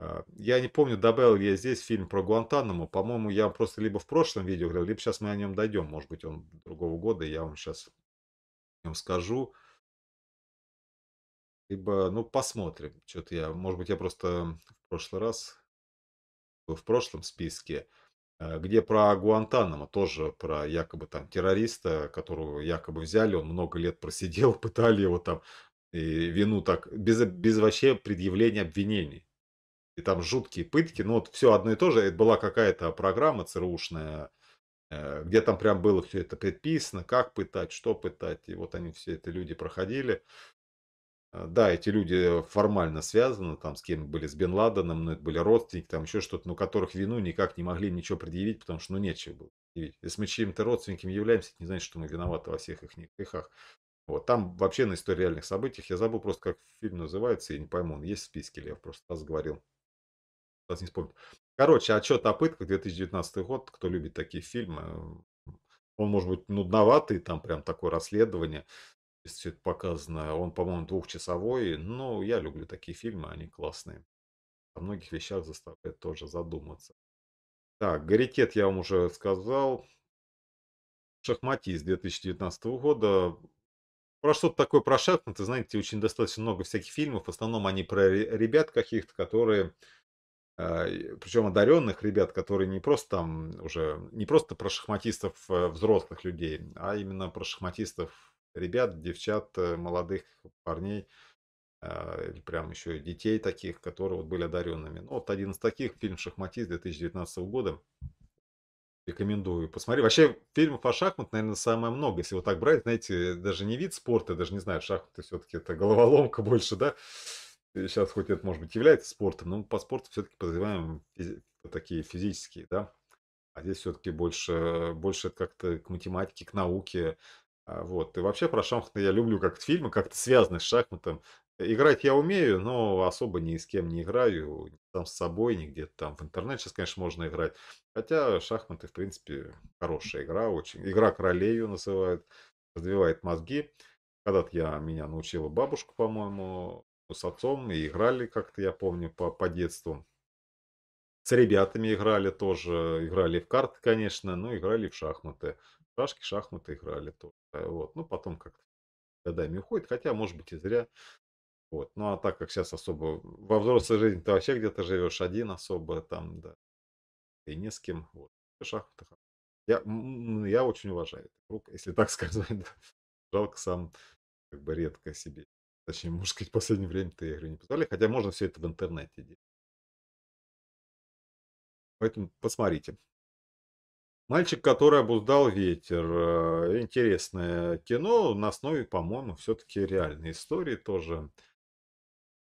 А, я не помню, добавил я здесь фильм про Гуантанамо. По-моему, я просто либо в прошлом видео говорил, либо сейчас мы о нем дойдем. Может быть, он другого года, я вам сейчас о скажу. Ибо, ну, посмотрим. Что-то я, может быть, я просто в прошлый раз, в прошлом списке, а, где про Гуантанамо, тоже про якобы там террориста, которого якобы взяли, он много лет просидел, пытали его там, и вину так, без, без вообще предъявления обвинений. И там жуткие пытки, но ну, вот все одно и то же, это была какая-то программа ЦРУшная, э, где там прям было все это предписано, как пытать, что пытать, и вот они все это люди проходили. А, да, эти люди формально связаны там с кем были, с Бен Ладеном, но это были родственники, там еще что-то, но которых вину никак не могли ничего предъявить, потому что ну нечего было предъявить. Если мы чьим-то родственниками являемся, это не значит, что мы виноваты во всех их грехах. Вот, там вообще на истории реальных событиях, я забыл просто, как фильм называется, я не пойму, он есть в списке или я просто раз говорил. Сейчас не вспомню. Короче, отчет о пытках 2019 год, кто любит такие фильмы, э, он может быть нудноватый, там прям такое расследование, все это показано. Он, по-моему, двухчасовой, но ну, я люблю такие фильмы, они классные. О многих вещах заставляет тоже задуматься. Так, «Гаритет» я вам уже сказал. «Шахматист» 2019 года. Про что-то такое про шахматы, знаете, очень достаточно много всяких фильмов. В основном они про ребят каких-то, которые а, причем одаренных ребят, которые не просто там уже, не просто про шахматистов э, взрослых людей, а именно про шахматистов ребят, девчат, э, молодых парней, а, прям еще детей таких, которые вот были одаренными. Ну, вот один из таких, фильм «Шахматист» 2019 года. Рекомендую. Посмотри, вообще фильмов о шахмат, наверное, самое много. Если вот так брать, знаете, даже не вид спорта, даже не знаю, шахматы все-таки это головоломка больше, да? Сейчас хоть это, может быть, является спортом, но по спорту все-таки подозреваем физи- такие физические, да? А здесь все-таки больше, больше как-то к математике, к науке, а, вот. И вообще про шахматы я люблю как то фильмы, как-то связаны с шахматом. Играть я умею, но особо ни с кем не играю, там с собой, нигде там. В интернете сейчас, конечно, можно играть. Хотя шахматы, в принципе, хорошая игра очень. Игра королей называют, развивает мозги. Когда-то я, меня научила бабушка, по-моему, с отцом, и играли как-то, я помню, по, по детству. С ребятами играли тоже, играли в карты, конечно, но играли в шахматы. Шашки, шахматы играли тоже. Вот. Ну, потом как-то годами уходит, хотя, может быть, и зря. Вот. Ну, а так как сейчас особо во взрослой жизни ты вообще где-то живешь один особо, там, да, и не с кем. Вот. Шахматы. Я, я очень уважаю этот круг, если так сказать. Да. Жалко сам как бы редко себе. Точнее, может быть в последнее время ты игры не позволяли, хотя можно все это в интернете делать. Поэтому посмотрите. Мальчик, который обуздал ветер. Э, интересное кино на основе, по-моему, все-таки реальной истории тоже.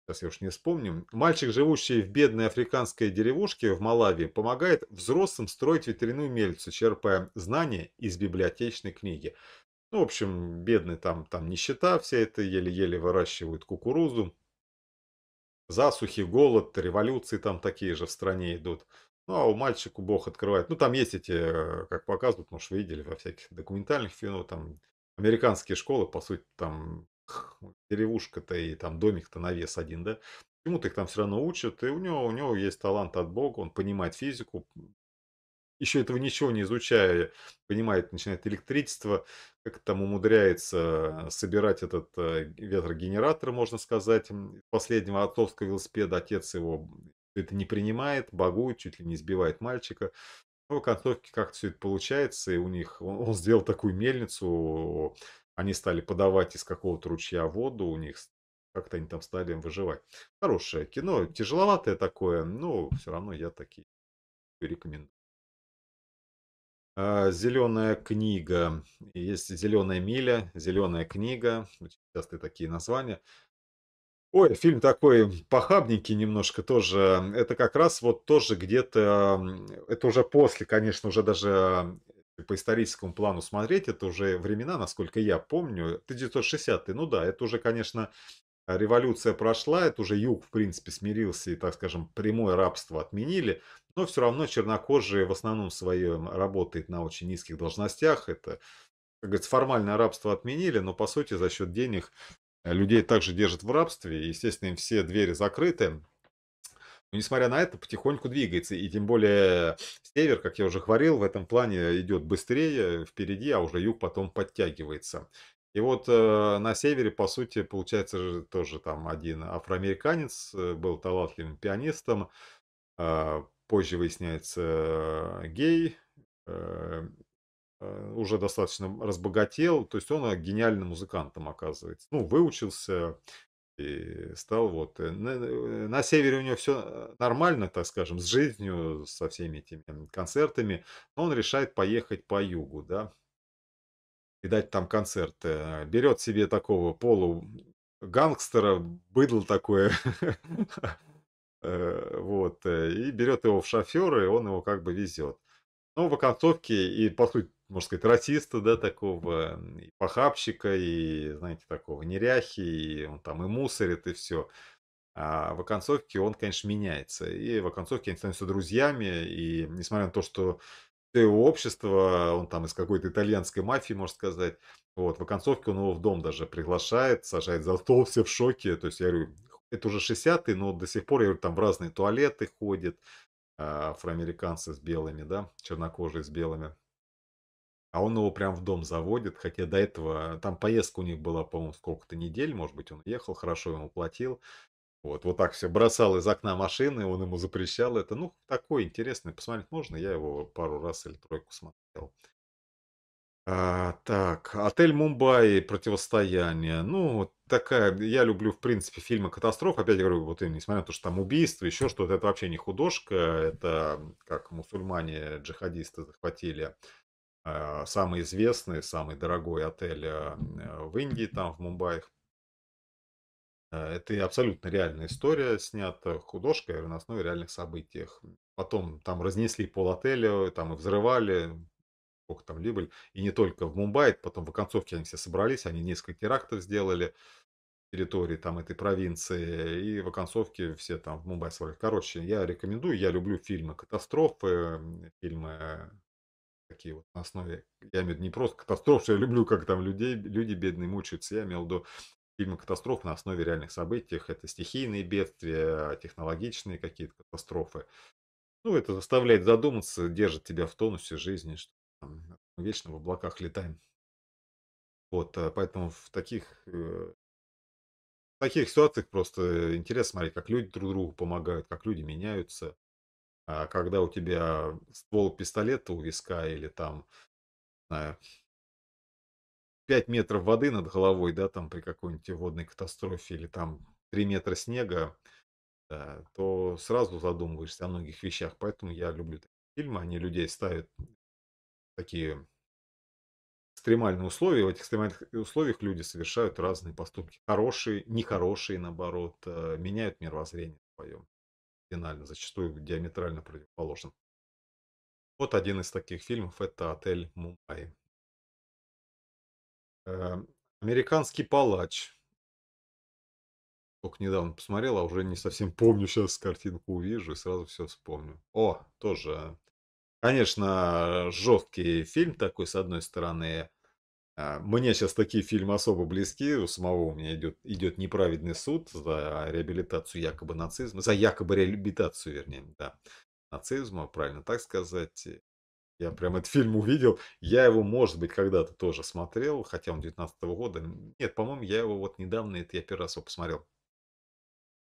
Сейчас я уж не вспомню. Мальчик, живущий в бедной африканской деревушке в Малави, помогает взрослым строить ветряную мельницу, черпая знания из библиотечной книги. Ну, в общем, бедный там, там нищета, все это еле-еле выращивают кукурузу. Засухи, голод, революции там такие же в стране идут. Ну, а у мальчику Бог открывает. Ну, там есть эти, э, как показывают, ну, что видели во всяких документальных фильмах, там американские школы, по сути, там деревушка-то и там домик-то на вес один, да. Чему-то их там все равно учат, и у него, у него есть талант от Бога, он понимает физику, еще этого ничего не изучая, понимает, начинает электричество, как там умудряется собирать этот э, ветрогенератор, можно сказать, последнего отцовского велосипеда. Отец его это не принимает, багует, чуть ли не сбивает мальчика. Но в окантовке как то все это получается, и у них он, он сделал такую мельницу, они стали подавать из какого-то ручья воду, у них как-то они там стали выживать. Хорошее кино, тяжеловатое такое, но все равно я такие рекомендую. А, зеленая книга. Есть зеленая миля, зеленая книга. частые такие названия. Ой, фильм такой похабненький немножко тоже. Это как раз вот тоже где-то, это уже после, конечно, уже даже э, по историческому плану смотреть, это уже времена, насколько я помню, 1960 е ну да, это уже, конечно, революция прошла, это уже юг, в принципе, смирился и, так скажем, прямое рабство отменили, но все равно чернокожие в основном свое работает на очень низких должностях, это как говорится, формальное рабство отменили, но по сути за счет денег людей также держат в рабстве, естественно, им все двери закрыты. Но, несмотря на это, потихоньку двигается, и тем более север, как я уже говорил, в этом плане идет быстрее впереди, а уже юг потом подтягивается. И вот э, на севере, по сути, получается же тоже там один афроамериканец, э, был талантливым пианистом, э, позже выясняется э, гей, э, Э, уже достаточно разбогател, то есть он а, гениальным музыкантом оказывается. Ну, выучился и стал вот... Э, э, на, севере у него все нормально, так скажем, с жизнью, со всеми этими концертами, но он решает поехать по югу, да, и дать там концерт. Берет себе такого полу гангстера, быдл такое, вот, и берет его в шофера и он его как бы везет. Но в окантовке и, по сути, можно сказать, расиста, да, такого, и похабщика, и, знаете, такого неряхи, и он там и мусорит, и все. А в оконцовке он, конечно, меняется. И в оконцовке они становятся друзьями, и несмотря на то, что его общество, он там из какой-то итальянской мафии, можно сказать, вот, в оконцовке он его в дом даже приглашает, сажает за стол, все в шоке, то есть я говорю, это уже 60-е, но до сих пор, я говорю, там в разные туалеты ходит, а афроамериканцы с белыми, да, чернокожие с белыми, а он его прям в дом заводит, хотя до этого там поездка у них была, по-моему, сколько-то недель, может быть, он ехал, хорошо ему платил. Вот, вот так все бросал из окна машины, он ему запрещал это. Ну, такой интересный, посмотреть можно, я его пару раз или тройку смотрел. А, так, отель Мумбаи, противостояние. Ну, такая, я люблю, в принципе, фильмы катастроф. Опять говорю, вот именно, несмотря на то, что там убийство, еще что-то, это вообще не художка, это как мусульмане, джихадисты захватили Э, самый известный, самый дорогой отель э, э, в Индии, там в Мумбаи. Это абсолютно реальная история, снята художкой на основе реальных событиях. Потом там разнесли пол отеля, там и взрывали, сколько там либо, и не только в Мумбаи, потом в оконцовке они все собрались, они несколько терактов сделали территории там этой провинции, и в оконцовке все там в Мумбаи свалили. Короче, я рекомендую, я люблю фильмы катастрофы, фильмы такие вот на основе, я имею в виду не просто катастроф, что я люблю, как там людей, люди бедные мучаются, я имел в виду фильмы катастроф на основе реальных событий, это стихийные бедствия, технологичные какие-то катастрофы. Ну, это заставляет задуматься, держит тебя в тонусе жизни, что мы вечно в облаках летаем. Вот, э, поэтому в таких, э, в таких ситуациях просто интересно смотреть, как люди друг другу помогают, как люди меняются. А когда у тебя ствол пистолета у виска или там, знаю, 5 метров воды над головой, да, там при какой-нибудь водной катастрофе или там 3 метра снега, да, э, то сразу задумываешься о многих вещах. Поэтому я люблю такие фильмы, они людей ставят такие экстремальные условия. В этих экстремальных условиях люди совершают разные поступки. Хорошие, нехорошие, наоборот, э, меняют мировоззрение свое кардинально, зачастую диаметрально противоположным. Вот один из таких фильмов – это «Отель Мумбаи». Эм, «Американский палач». Только недавно посмотрел, а уже не совсем помню. Сейчас картинку увижу и сразу все вспомню. О, тоже, конечно, жесткий фильм такой, с одной стороны – а, мне сейчас такие фильмы особо близки. У самого у меня идет, идет неправедный суд за реабилитацию якобы нацизма. За якобы реабилитацию, вернее, да, нацизма, правильно так сказать. Я прям этот фильм увидел. Я его, может быть, когда-то тоже смотрел, хотя он 19 -го года. Нет, по-моему, я его вот недавно, это я первый раз его посмотрел.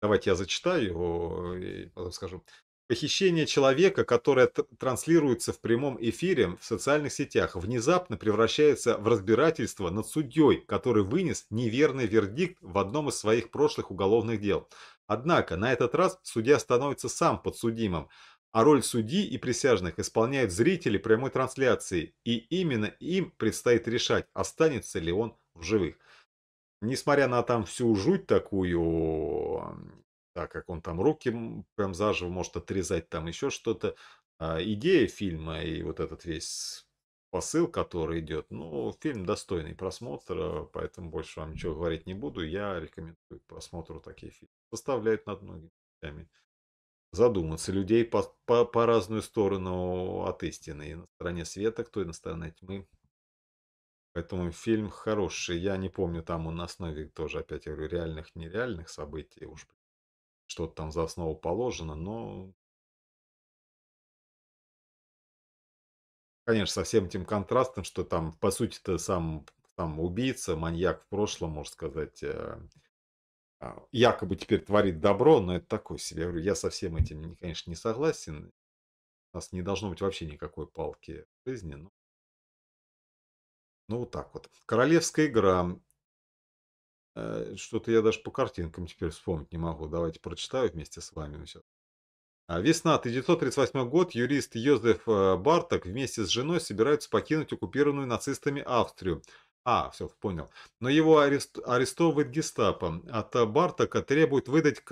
Давайте я зачитаю его и потом скажу. Похищение человека, которое транслируется в прямом эфире в социальных сетях, внезапно превращается в разбирательство над судьей, который вынес неверный вердикт в одном из своих прошлых уголовных дел. Однако на этот раз судья становится сам подсудимым, а роль судьи и присяжных исполняют зрители прямой трансляции, и именно им предстоит решать, останется ли он в живых. Несмотря на там всю жуть такую, так как он там руки прям заживо может отрезать, там еще что-то. А идея фильма и вот этот весь посыл, который идет, ну, фильм достойный просмотра, поэтому больше вам ничего говорить не буду. Я рекомендую просмотру такие фильмы. Составляет над многими задуматься. Людей по, по, по разную сторону от истины. И на стороне света, кто и на стороне тьмы. Поэтому фильм хороший. Я не помню, там он на основе тоже, опять я говорю, реальных, нереальных событий. Уж что-то там за основу положено, но... Конечно, со всем этим контрастом, что там, по сути-то, сам, сам убийца, маньяк в прошлом, можно сказать, э, а, якобы теперь творит добро, но это такое себе. Я говорю, я со всем этим, конечно, не согласен. У нас не должно быть вообще никакой палки в жизни. Но... Ну, вот так вот. Королевская игра. Э, что-то я даже по картинкам теперь вспомнить не могу. Давайте прочитаю вместе с вами. Все. А, Весна 1938 год. Юрист Йозеф э, Барток вместе с женой собираются покинуть оккупированную нацистами Австрию. А, все, понял. Но его арест... арестовывает гестапо. От э, Бартока требует выдать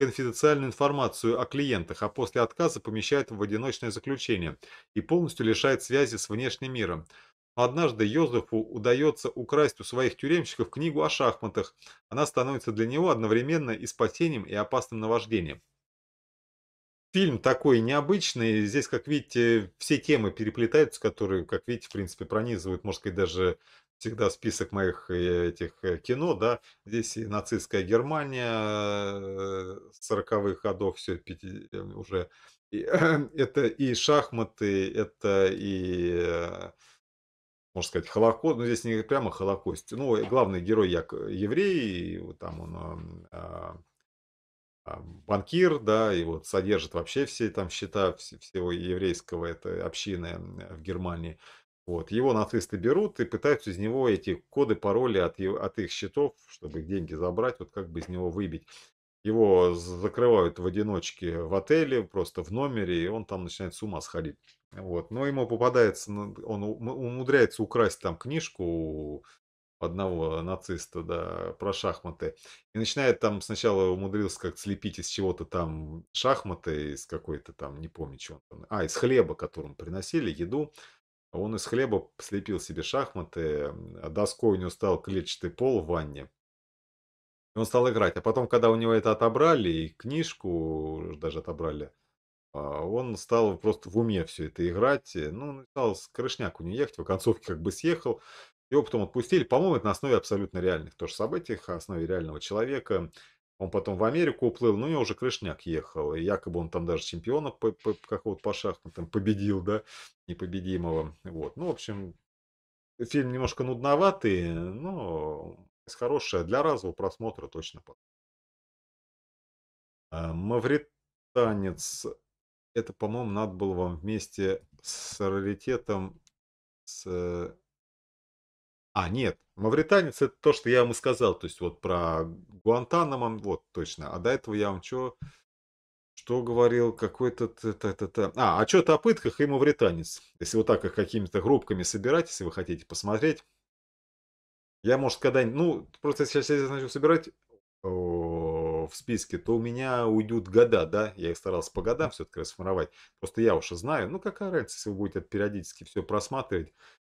конфиденциальную информацию о клиентах, а после отказа помещает в одиночное заключение и полностью лишает связи с внешним миром. Однажды Йозефу удается украсть у своих тюремщиков книгу о шахматах. Она становится для него одновременно и спасением, и опасным наваждением. Фильм такой необычный. Здесь, как видите, все темы переплетаются, которые, как видите, в принципе, пронизывают, Может быть, даже всегда список моих э, этих э, кино, да, здесь и нацистская Германия 40-х э, годов, все уже, и, это и шахматы, это и можно сказать, Холокост, ну здесь не прямо Холокост, ну главный герой як э, еврей, там он а, а, банкир, да, и вот содержит вообще все там счета всего еврейского это общины в Германии. Вот, его нацисты берут и пытаются из него эти коды, пароли от, от их счетов, чтобы их деньги забрать, вот как бы из него выбить. Его закрывают в одиночке в отеле, просто в номере, и он там начинает с ума сходить. Вот. Но ему попадается, он умудряется украсть там книжку одного нациста, да, про шахматы. И начинает там сначала умудрился как слепить из чего-то там шахматы, из какой-то там, не помню чего. А, из хлеба, которым приносили еду. Он из хлеба слепил себе шахматы, а доской у него стал клетчатый пол в ванне. И он стал играть. А потом, когда у него это отобрали, и книжку даже отобрали, а, он стал просто в уме все это играть. Э, ну, он стал с крышняк у него ехать, в концовке как бы съехал. Его потом отпустили. По-моему, это на основе абсолютно реальных тоже событий, на основе реального человека. Он потом в Америку уплыл, но у него уже крышняк ехал. И якобы он там даже чемпиона по, по, какого-то по шахматам победил, да, непобедимого. Вот. Ну, в общем, фильм немножко нудноватый, но хорошее для разового просмотра точно. А, Мавританец это, по-моему, надо было вам вместе с раритетом с... Э, а, нет, мавританец это то, что я вам и сказал, то есть вот про Гуантанамо, вот точно, а до этого я вам что, что говорил, какой-то... А, отчет о пытках и мавританец, если вот так их какими-то группками собирать, если вы хотите посмотреть. Я, может, когда-нибудь, ну, просто сейчас я начал собирать, в списке, то у меня уйдут года, да, я их старался по годам все-таки расформировать, просто я уж и знаю, ну какая разница, если вы будете периодически все просматривать,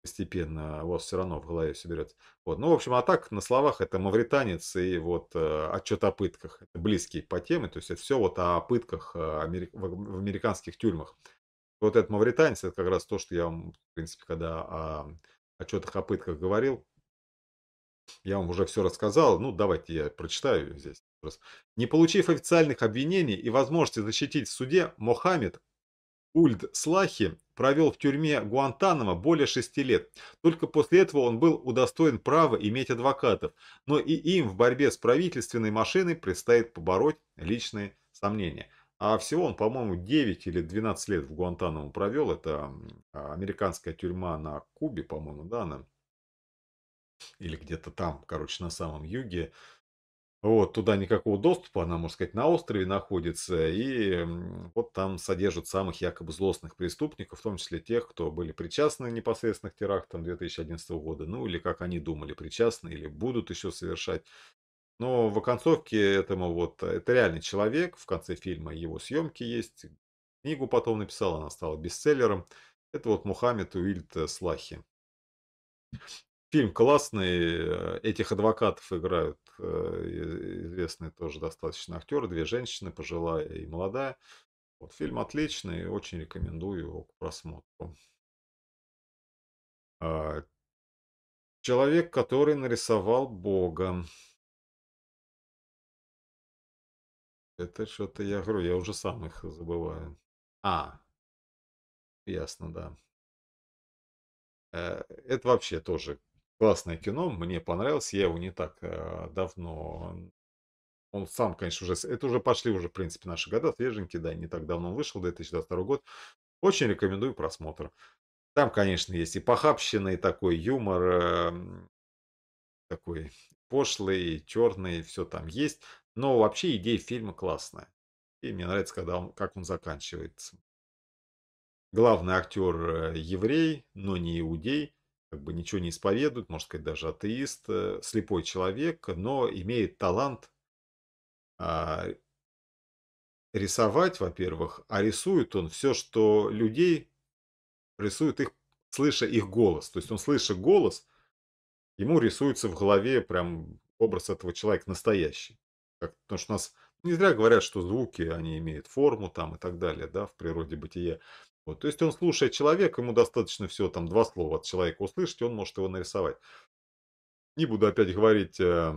постепенно, а вот, все равно в голове все берется. Вот, ну, в общем, а так, на словах, это мавританец и вот э, отчет о пытках, это близкие по теме, то есть это все вот о пытках э, амери... в американских тюрьмах. Вот этот мавританец, это как раз то, что я вам, в принципе, когда о отчетах о пытках говорил, я вам уже все рассказал, ну давайте я прочитаю здесь. Не получив официальных обвинений и возможности защитить в суде, Мохаммед Ульд Слахи провел в тюрьме Гуантанамо более шести лет. Только после этого он был удостоен права иметь адвокатов, но и им в борьбе с правительственной машиной предстоит побороть личные сомнения. А всего он, по-моему, 9 или 12 лет в Гуантанамо провел. Это американская тюрьма на Кубе, по-моему, да, она или где-то там, короче, на самом юге. Вот, туда никакого доступа, она, можно сказать, на острове находится, и вот там содержат самых якобы злостных преступников, в том числе тех, кто были причастны непосредственно к терактам 2011 года, ну или, как они думали, причастны или будут еще совершать. Но в оконцовке этому вот, э, это реальный человек, в конце фильма его съемки есть, книгу потом написал, она стала бестселлером. Это вот Мухаммед Уильд э, Слахи. Фильм классный, э, этих адвокатов играют э, известные тоже достаточно актеры, две женщины, пожилая и молодая. Вот, фильм отличный, очень рекомендую его к просмотру. А, человек, который нарисовал Бога. Это что-то я говорю, я уже сам их забываю. А, ясно, да. Э, это вообще тоже классное кино, мне понравилось, я его не так э, давно... Он сам, конечно, уже... Это уже пошли уже, в принципе, наши года, свеженький, да, не так давно он вышел, 2022 год. Очень рекомендую просмотр. Там, конечно, есть и похабщина, и такой юмор, э, такой пошлый, черный, все там есть. Но вообще идея фильма классная. И мне нравится, когда он, как он заканчивается. Главный актер э, еврей, но не иудей как бы ничего не исповедует, можно сказать, даже атеист, э, слепой человек, но имеет талант а, рисовать, во-первых, а рисует он все, что людей рисует их, слыша их голос. То есть он слышит голос, ему рисуется в голове прям образ этого человека настоящий. Как, потому что у нас не зря говорят, что звуки, они имеют форму там и так далее, да, в природе бытия. Вот. То есть он слушает человека, ему достаточно всего там два слова от человека услышать, и он может его нарисовать. Не буду опять говорить э,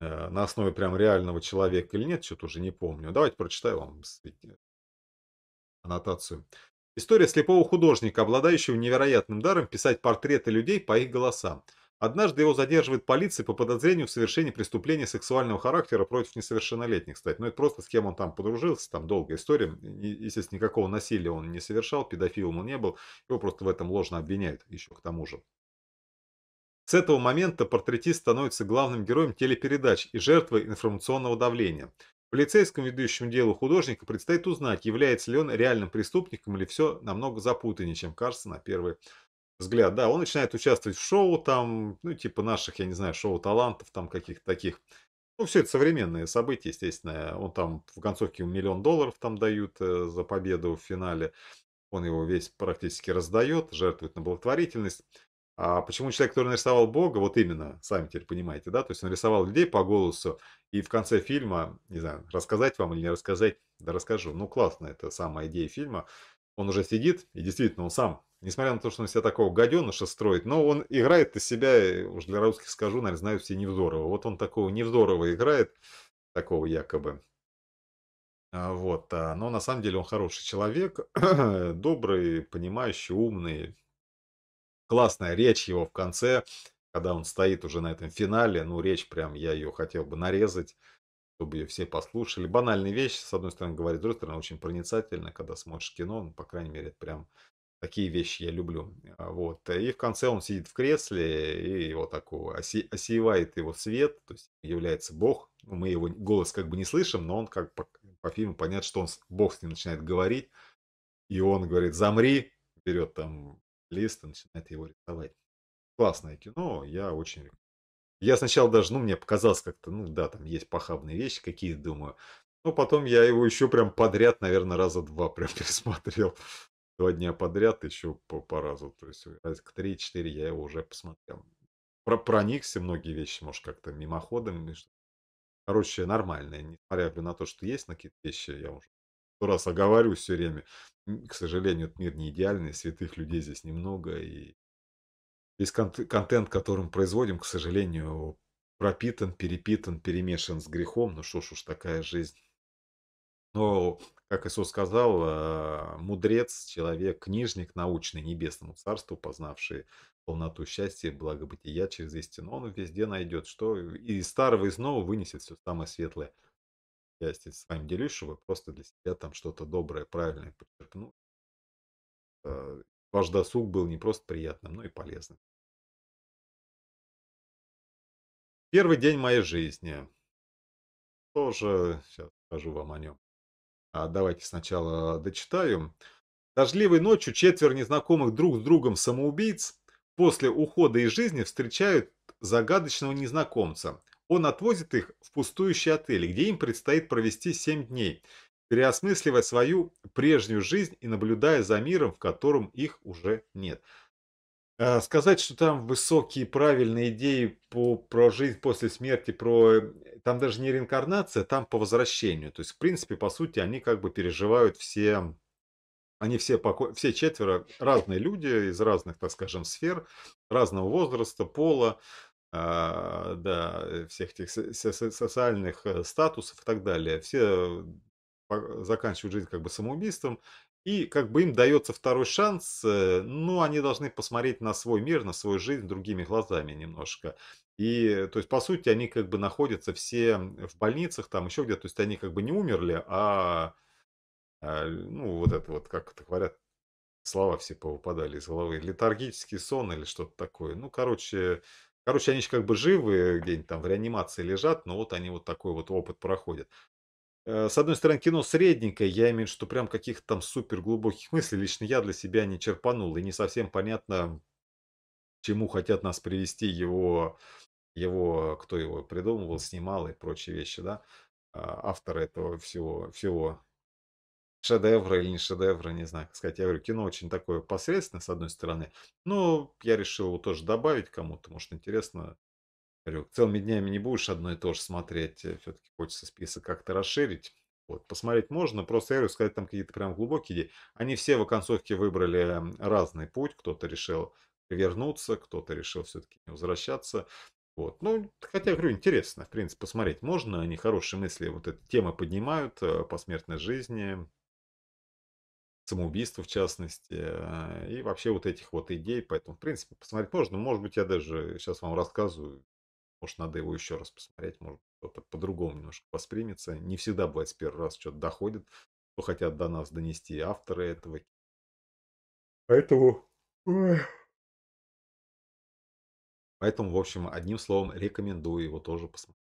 э, на основе прям реального человека или нет, что-то уже не помню. Давайте прочитаю вам э, аннотацию. История слепого художника, обладающего невероятным даром писать портреты людей по их голосам – Однажды его задерживает полиция по подозрению в совершении преступления сексуального характера против несовершеннолетних, кстати. Но ну, это просто с кем он там подружился, там долгая история. Естественно, никакого насилия он не совершал, педофилом он не был. Его просто в этом ложно обвиняют, еще к тому же. С этого момента портретист становится главным героем телепередач и жертвой информационного давления. Полицейскому, ведущему делу художника, предстоит узнать, является ли он реальным преступником или все намного запутаннее, чем кажется на первый взгляд, да, он начинает участвовать в шоу там, ну, типа наших, я не знаю, шоу талантов там каких-то таких. Ну, все это современные события, естественно. Он там в концовке миллион долларов там дают э, за победу в финале. Он его весь практически раздает, жертвует на благотворительность. А почему человек, который нарисовал Бога, вот именно, сами теперь понимаете, да, то есть он рисовал людей по голосу, и в конце фильма, не знаю, рассказать вам или не рассказать, да расскажу. Ну, классно, это самая идея фильма он уже сидит, и действительно, он сам, несмотря на то, что он себя такого гаденыша строит, но он играет из себя, э, уж для русских скажу, наверное, знаю все Невзорова. Вот он такого Невзорова играет, такого якобы. А, вот, а, но на самом деле он хороший человек, добрый, понимающий, умный. Классная речь его в конце, когда он стоит уже на этом финале, ну, речь прям, я ее хотел бы нарезать чтобы ее все послушали. банальная вещь. с одной стороны, говорит, с другой стороны, очень проницательно, когда смотришь кино, ну, по крайней мере, это прям такие вещи я люблю. А вот. И в конце он сидит в кресле, и его такого оси, осеивает его свет, то есть является Бог. Ну, мы его голос как бы не слышим, но он как по, по фильму понятно, что он, Бог с ним начинает говорить, и он говорит «замри», берет там лист и начинает его рисовать. Классное кино, я очень рекомендую. Я сначала даже, ну, мне показалось как-то, ну, да, там есть похабные вещи какие думаю. Но потом я его еще прям подряд, наверное, раза два прям пересмотрел. Два дня подряд еще по, по разу. То есть раз к 3-4 я его уже посмотрел. Про, проникся многие вещи, может, как-то мимоходом. Короче, нормально. Несмотря на то, что есть какие-то вещи, я уже сто раз оговариваю все время. К сожалению, этот мир не идеальный, святых людей здесь немного, и Весь контент, которым производим, к сожалению, пропитан, перепитан, перемешан с грехом. Ну что ж уж такая жизнь. Но, как Иисус сказал, э, мудрец, человек, книжник, научный небесному царству, познавший полноту счастья, благобытия через истину, он везде найдет, что и старого, и снова вынесет все самое светлое. счастье. с вами делюсь, чтобы просто для себя там что-то доброе, правильное подчеркнуть. Э, ваш досуг был не просто приятным, но и полезным. Первый день моей жизни. Тоже сейчас скажу вам о нем. А давайте сначала дочитаю. Дождливой ночью четверо незнакомых друг с другом самоубийц после ухода из жизни встречают загадочного незнакомца. Он отвозит их в пустующий отель, где им предстоит провести 7 дней, переосмысливая свою прежнюю жизнь и наблюдая за миром, в котором их уже нет. А, сказать, что там высокие правильные идеи по, про жизнь после смерти, про э, там даже не реинкарнация, там по возвращению. То есть, в принципе, по сути, они как бы переживают все, они все, поко... все четверо разные люди из разных, так скажем, сфер, разного возраста, пола, а, э, да, всех этих социальных э, статусов и так далее. Все э, заканчивают жизнь как бы самоубийством, и как бы им дается второй шанс, э, ну, они должны посмотреть на свой мир, на свою жизнь другими глазами немножко. И, то есть, по сути, они как бы находятся все в больницах, там еще где-то, то есть, они как бы не умерли, а, а, ну, вот это вот, как это говорят, слова все повыпадали из головы, летаргический сон или что-то такое. Ну, короче, короче, они же как бы живы, где-нибудь там в реанимации лежат, но вот они вот такой вот опыт проходят. Э, с одной стороны, кино средненькое, я имею в виду, что прям каких-то там супер глубоких мыслей лично я для себя не черпанул, и не совсем понятно, чему хотят нас привести его, его кто его придумывал, снимал и прочие вещи, да, а, автор этого всего, всего шедевра или не шедевра, не знаю, как сказать. Я говорю, кино очень такое посредственное, с одной стороны, но я решил его тоже добавить кому-то, может, интересно Говорю, целыми днями не будешь одно и то же смотреть, э, все-таки хочется список как-то расширить. Вот, посмотреть можно, просто я говорю, сказать там какие-то прям глубокие идеи. Они все в оконцовке выбрали разный путь, кто-то решил вернуться, кто-то решил все-таки не возвращаться. Вот. Ну, хотя, говорю, интересно, в принципе, посмотреть можно. Они хорошие мысли, вот эта тема поднимают, э, посмертной жизни, самоубийства в частности, э, и вообще вот этих вот идей. Поэтому, в принципе, посмотреть можно. Может быть, я даже сейчас вам рассказываю может, надо его еще раз посмотреть, может, кто-то по-другому немножко воспримется. Не всегда, бывает, с первого раза что-то доходит, что хотят до нас донести авторы этого. Поэтому... Поэтому, в общем, одним словом, рекомендую его тоже посмотреть.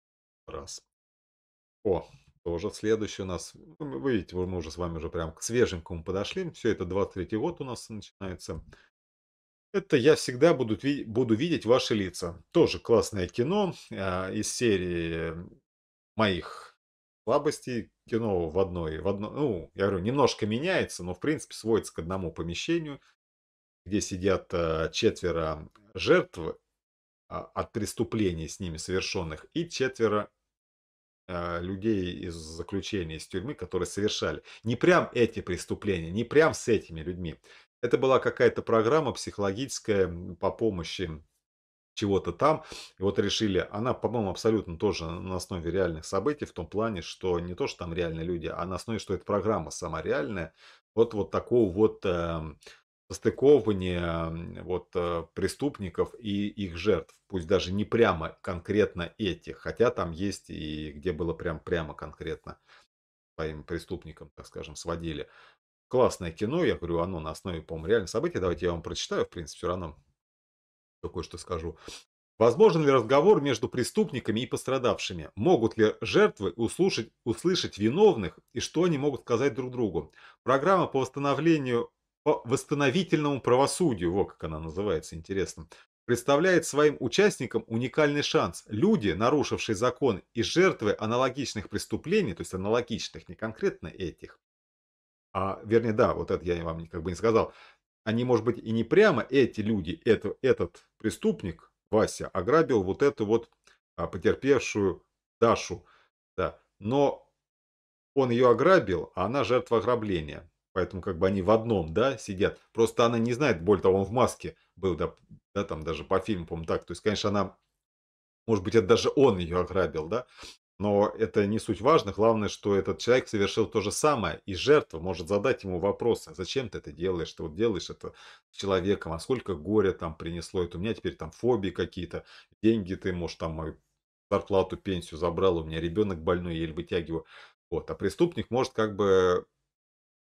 Раз. О, тоже следующий у нас. Вы видите, мы уже с вами уже прям к свеженькому подошли. Все это 23 год у нас начинается. Это я всегда буду, буду видеть ваши лица. Тоже классное кино э, из серии моих слабостей. Кино в одной, в одно, ну, я говорю, немножко меняется, но в принципе сводится к одному помещению, где сидят э, четверо жертв э, от преступлений с ними совершенных и четверо людей из заключения, из тюрьмы, которые совершали. Не прям эти преступления, не прям с этими людьми, это была какая-то программа психологическая по помощи чего-то там. И вот решили, она, по-моему, абсолютно тоже на основе реальных событий, в том плане, что не то, что там реальные люди, а на основе, что эта программа сама реальная. Вот, вот такого вот э, состыковывания вот, э, преступников и их жертв. Пусть даже не прямо конкретно этих, хотя там есть и где было прям прямо конкретно своим преступникам, так скажем, сводили классное кино, я говорю, оно на основе, по-моему, реальных событий, давайте я вам прочитаю, в принципе, все равно кое-что скажу. Возможен ли разговор между преступниками и пострадавшими? Могут ли жертвы услышать, услышать виновных и что они могут сказать друг другу? Программа по восстановлению, по восстановительному правосудию, вот как она называется, интересно, представляет своим участникам уникальный шанс. Люди, нарушившие закон и жертвы аналогичных преступлений, то есть аналогичных, не конкретно этих, а вернее, да, вот это я вам как бы не сказал, они, может быть, и не прямо эти люди, это, этот преступник, Вася, ограбил вот эту вот а, потерпевшую Дашу, да, но он ее ограбил, а она жертва ограбления. Поэтому как бы они в одном, да, сидят. Просто она не знает, более того, он в маске был, да, да там даже по фильму, по-моему, так. То есть, конечно, она, может быть, это даже он ее ограбил, да. Но это не суть важно, главное, что этот человек совершил то же самое, и жертва может задать ему вопросы, «А зачем ты это делаешь, ты вот делаешь это с человеком, а сколько горя там принесло, это у меня теперь там фобии какие-то, деньги ты, может, там мою зарплату, пенсию забрал, у меня ребенок больной, еле вытягиваю. Вот, а преступник может как бы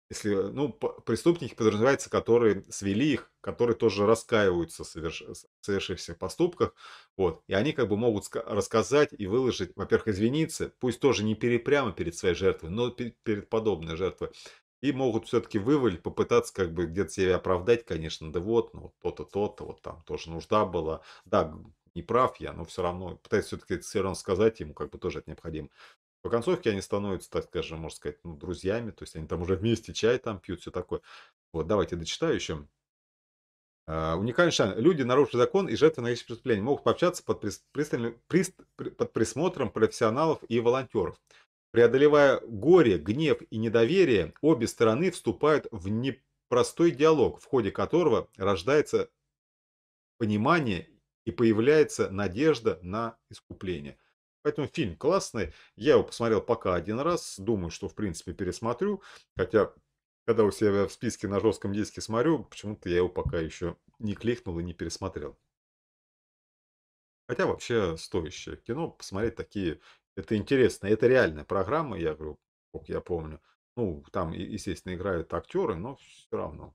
если, э, ну, преступники подразумеваются, которые свели их, которые тоже раскаиваются в совершившихся поступках, вот, и они как бы могут рассказать и выложить, во-первых, извиниться, пусть тоже не перед, прямо перед своей жертвой, но перед, перед подобной жертвой, и могут все-таки вывалить, попытаться как бы где-то себя оправдать, конечно, да вот, ну, то-то, то-то, вот там тоже нужда была, да, не прав я, но все равно пытаюсь все-таки все равно сказать ему, как бы тоже это необходимо. По концовке они становятся, так скажем, можно сказать, ну, друзьями, то есть они там уже вместе чай там пьют, все такое. Вот, давайте дочитаю еще. А, Уникальный шанс. Люди, нарушили закон и жертвы наличия преступлений, могут пообщаться под, прис, прист под присмотром профессионалов и волонтеров. Преодолевая горе, гнев и недоверие, обе стороны вступают в непростой диалог, в ходе которого рождается понимание и появляется надежда на искупление. Поэтому фильм классный. Я его посмотрел пока один раз. Думаю, что в принципе пересмотрю. Хотя, когда у себя в списке на жестком диске смотрю, почему-то я его пока еще не кликнул и не пересмотрел. Хотя вообще стоящее кино, посмотреть такие, это интересно, это реальная программа, я говорю, как я помню. Ну, там, естественно, играют актеры, но все равно.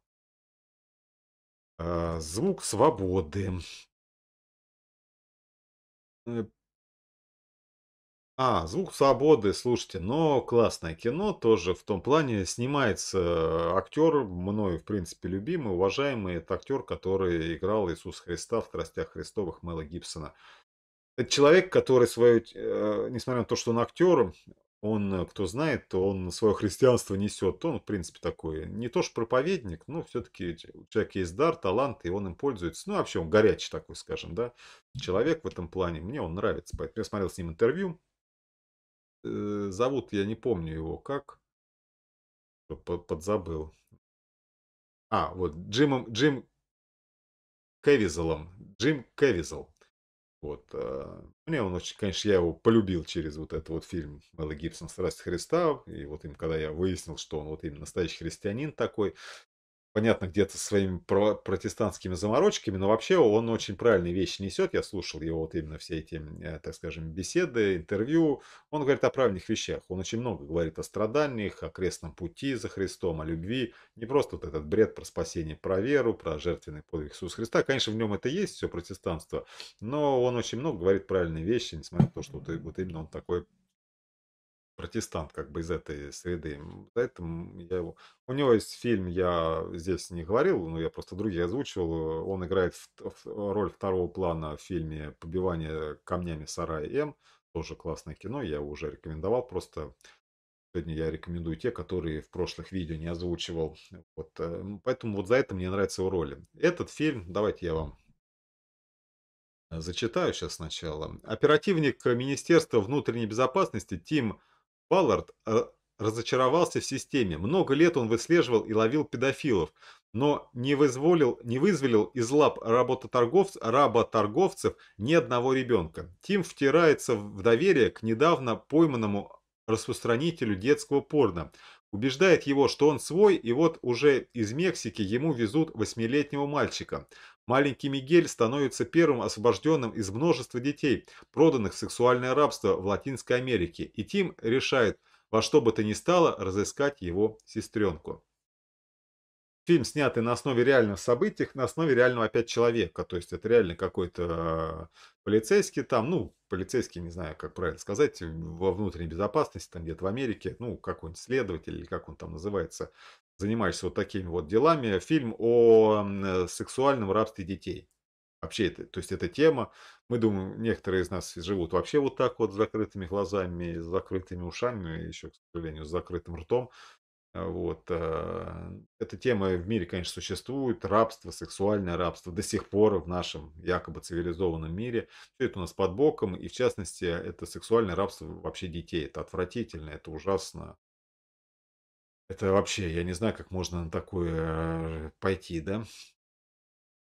А, звук свободы. Э, а, «Звук свободы», слушайте, но классное кино тоже в том плане. Снимается актер, мной в принципе, любимый, уважаемый. Это актер, который играл Иисус Христа в «Тростях Христовых» Мэла Гибсона. Это человек, который свое, э, несмотря на то, что он актер, он, кто знает, то он свое христианство несет. то Он, в принципе, такой, не то что проповедник, но все-таки у человека есть дар, талант, и он им пользуется. Ну, вообще, он горячий такой, скажем, да, человек в этом плане. Мне он нравится, поэтому я смотрел с ним интервью. Э, зовут, я не помню его как. Подзабыл. А, вот Джимом, Джим Кевизелом. Джим Кевизел. Вот. Э, мне он очень, конечно, я его полюбил через вот этот вот фильм Мэлла Гибсон «Страсть Христа». И вот им, когда я выяснил, что он вот именно настоящий христианин такой, понятно, где-то своими протестантскими заморочками, но вообще он очень правильные вещи несет. Я слушал его вот именно все эти, э, так скажем, беседы, интервью. Он говорит о правильных вещах. Он очень много говорит о страданиях, о крестном пути за Христом, о любви. Не просто вот этот бред про спасение, про веру, про жертвенный подвиг Иисуса Христа. Конечно, в нем это есть, все протестантство, но он очень много говорит правильные вещи, несмотря на то, что вот именно он такой протестант как бы из этой среды. Поэтому я его... У него есть фильм, я здесь не говорил, но я просто другие озвучивал. Э, он играет в, в, э, роль второго плана в фильме «Побивание камнями сарая М». Тоже классное кино, я его уже рекомендовал. Просто сегодня я рекомендую те, которые в прошлых видео не озвучивал. Вот, э, поэтому вот за это мне нравится его роли. Этот фильм, давайте я вам зачитаю сейчас сначала. Оперативник Министерства внутренней безопасности Тим Баллард э, разочаровался в системе. Много лет он выслеживал и ловил педофилов, но не, вызволил, не вызволил из лап работоторговц, работорговцев ни одного ребенка. Тим втирается в доверие к недавно пойманному распространителю детского порно. Убеждает его, что он свой, и вот уже из Мексики ему везут восьмилетнего мальчика. Маленький Мигель становится первым освобожденным из множества детей, проданных в сексуальное рабство в Латинской Америке, и Тим решает во что бы то ни стало разыскать его сестренку фильм, снятый на основе реальных событий, на основе реального опять человека. То есть это реально какой-то э, полицейский там, ну, полицейский, не знаю, как правильно сказать, во внутренней безопасности, там где-то в Америке, ну, какой-нибудь следователь или как он там называется, занимаешься вот такими вот делами. Фильм о э, сексуальном рабстве детей. Вообще, это, то есть эта тема, мы думаем, некоторые из нас живут вообще вот так вот с закрытыми глазами, с закрытыми ушами, еще, к сожалению, с закрытым ртом, вот. Э, эта тема в мире, конечно, существует. Рабство, сексуальное рабство до сих пор в нашем якобы цивилизованном мире. Все это у нас под боком. И в частности, это сексуальное рабство вообще детей. Это отвратительно, это ужасно. Это вообще, я не знаю, как можно на такое э, пойти, да?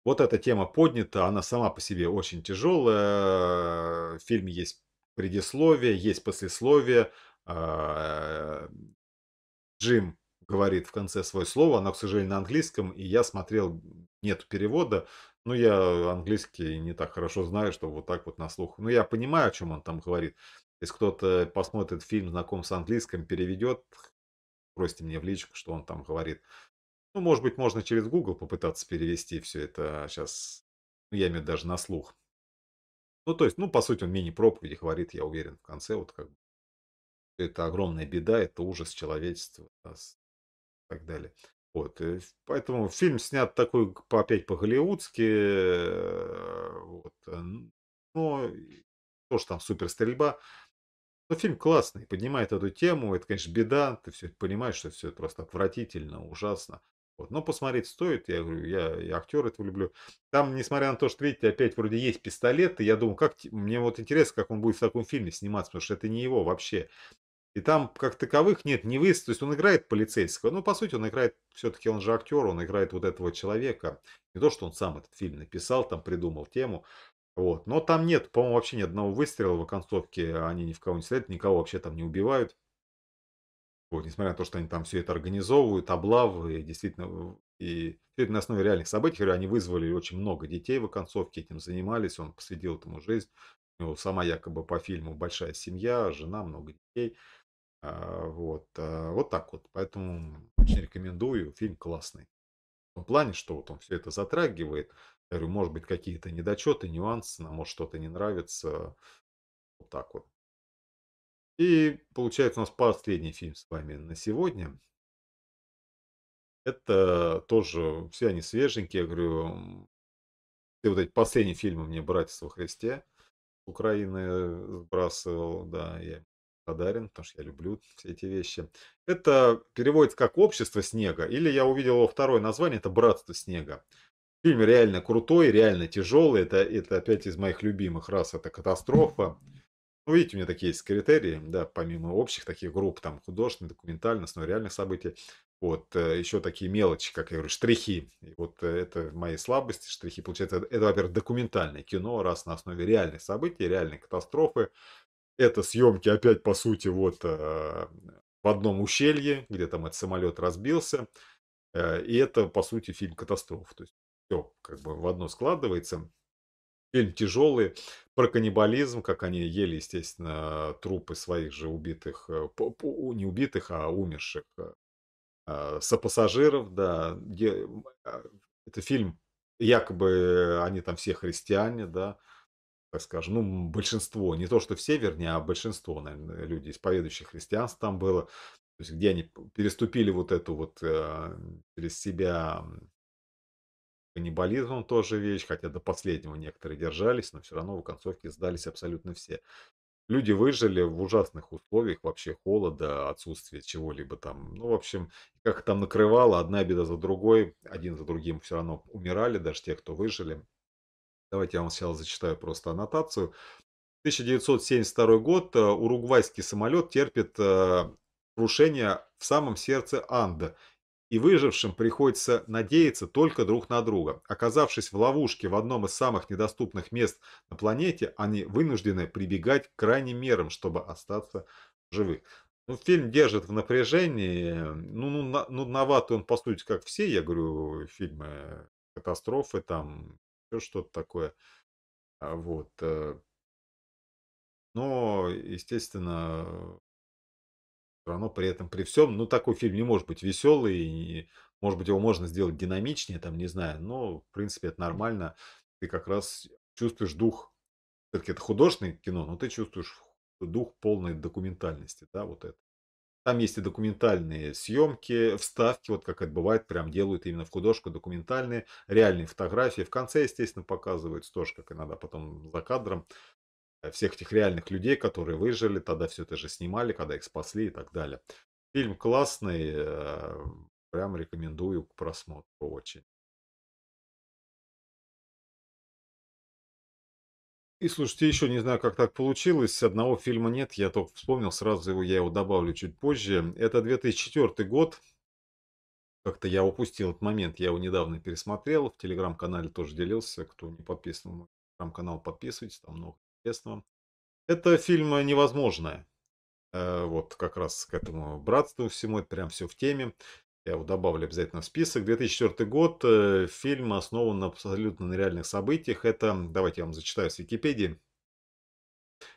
Вот эта тема поднята, она сама по себе очень тяжелая. В фильме есть предисловие, есть послесловие. А, Джим говорит в конце свое слово, оно, к сожалению, на английском, и я смотрел, нет перевода, но ну, я английский не так хорошо знаю, что вот так вот на слух. Но ну, я понимаю, о чем он там говорит. Если кто-то посмотрит фильм, знаком с английским, переведет, бросьте мне в личку, что он там говорит. Ну, может быть, можно через Google попытаться перевести все это сейчас, а ну, я имею даже на слух. Ну, то есть, ну, по сути, он мини-проповеди говорит, я уверен, в конце, вот как бы это огромная беда, это ужас человечества и а, так далее. Вот, и э, поэтому фильм снят такой опять по-голливудски, э, вот, э, но тоже там супер стрельба. Но фильм классный, поднимает эту тему, это, конечно, беда, ты все понимаешь, что все это просто отвратительно, ужасно. Вот. Но посмотреть стоит, я говорю, я и актер это люблю. Там, несмотря на то, что, видите, опять вроде есть пистолет, и я думаю, как мне вот интересно, как он будет в таком фильме сниматься, потому что это не его вообще. И там как таковых нет не выезд, то есть он играет полицейского, но по сути он играет, все-таки он же актер, он играет вот этого человека. Не то, что он сам этот фильм написал, там придумал тему, вот. Но там нет, по-моему, вообще ни одного выстрела в оконцовке, они ни в кого не стреляют, никого вообще там не убивают. Вот, несмотря на то, что они там все это организовывают, облавы, и действительно, и все это на основе реальных событий, они вызвали очень много детей в оконцовке, этим занимались, он посвятил этому жизнь. У него сама якобы по фильму большая семья, жена, много детей. А, вот, а, вот так вот. Поэтому очень рекомендую. Фильм классный. В том плане, что вот он все это затрагивает. Я говорю, может быть, какие-то недочеты, нюансы, нам может что-то не нравится. Вот так вот. И получается у нас последний фильм с вами на сегодня. Это тоже, все они свеженькие, я говорю, все вот эти последние фильмы мне «Братья во Христе» Украины сбрасывал, да, я Подарен, потому что я люблю все эти вещи. Это переводится как «Общество снега», или я увидел его второе название, это «Братство снега». Фильм реально крутой, реально тяжелый, это, это опять из моих любимых, раз это «Катастрофа». Ну, видите, у меня такие есть критерии, да, помимо общих таких групп, там, художественных, документальных, основе реальных событий. Вот, э, еще такие мелочи, как я говорю, штрихи. И вот э, это мои слабости, штрихи, получается, это, во-первых, документальное кино, раз на основе реальных событий, реальной катастрофы, это съемки опять, по сути, вот а, в одном ущелье, где там этот самолет разбился. Э, и это, по сути, фильм катастрофа. То есть все как бы в одно складывается. Фильм тяжелый, про каннибализм, как они ели, естественно, трупы своих же убитых, э, не убитых, а умерших э, а, сопассажиров, да. А, это фильм, якобы они там все христиане, да, так скажем, ну, большинство, не то что все, вернее, а большинство, наверное, люди исповедующих христианство там было, то есть где они переступили вот эту вот э, через себя каннибализм тоже вещь, хотя до последнего некоторые держались, но все равно в концовке сдались абсолютно все. Люди выжили в ужасных условиях, вообще холода, отсутствия чего-либо там. Ну, в общем, как там накрывало, одна беда за другой, один за другим все равно умирали, даже те, кто выжили. Давайте я вам сейчас зачитаю просто аннотацию. 1972 год. Э, уругвайский самолет терпит э, крушение в самом сердце Анда. И выжившим приходится надеяться только друг на друга. Оказавшись в ловушке в одном из самых недоступных мест на планете, они вынуждены прибегать к крайним мерам, чтобы остаться живых. Ну, фильм держит в напряжении. Э, ну, ну, нудноватый он, по сути, как все, я говорю, фильмы катастрофы, там, что-то такое. А, вот. Э. Но, естественно, все равно при этом, при всем, ну, такой фильм не может быть веселый, может быть, его можно сделать динамичнее, там, не знаю, но, в принципе, это нормально. Ты как раз чувствуешь дух, все-таки это художественное кино, но ты чувствуешь дух полной документальности, да, вот это. Там есть и документальные съемки, вставки, вот как это бывает, прям делают именно в художку документальные, реальные фотографии. В конце, естественно, показываются тоже, как иногда потом за кадром, э, всех этих реальных людей, которые выжили, тогда все это же снимали, когда их спасли и так далее. Фильм классный, э, прям рекомендую к просмотру очень. И слушайте, еще не знаю, как так получилось. Одного фильма нет, я только вспомнил, сразу его я его добавлю чуть позже. Это 2004 год. Как-то я упустил этот момент, я его недавно пересмотрел. В телеграм-канале тоже делился. Кто не подписан на мой телеграм-канал, подписывайтесь, там много интересного. Это фильм э, «Невозможное». Э, вот как раз к этому братству всему, это прям все в теме. Я его добавлю обязательно в список. 2004 год. Э, фильм основан абсолютно на реальных событиях. Это, давайте я вам зачитаю с Википедии.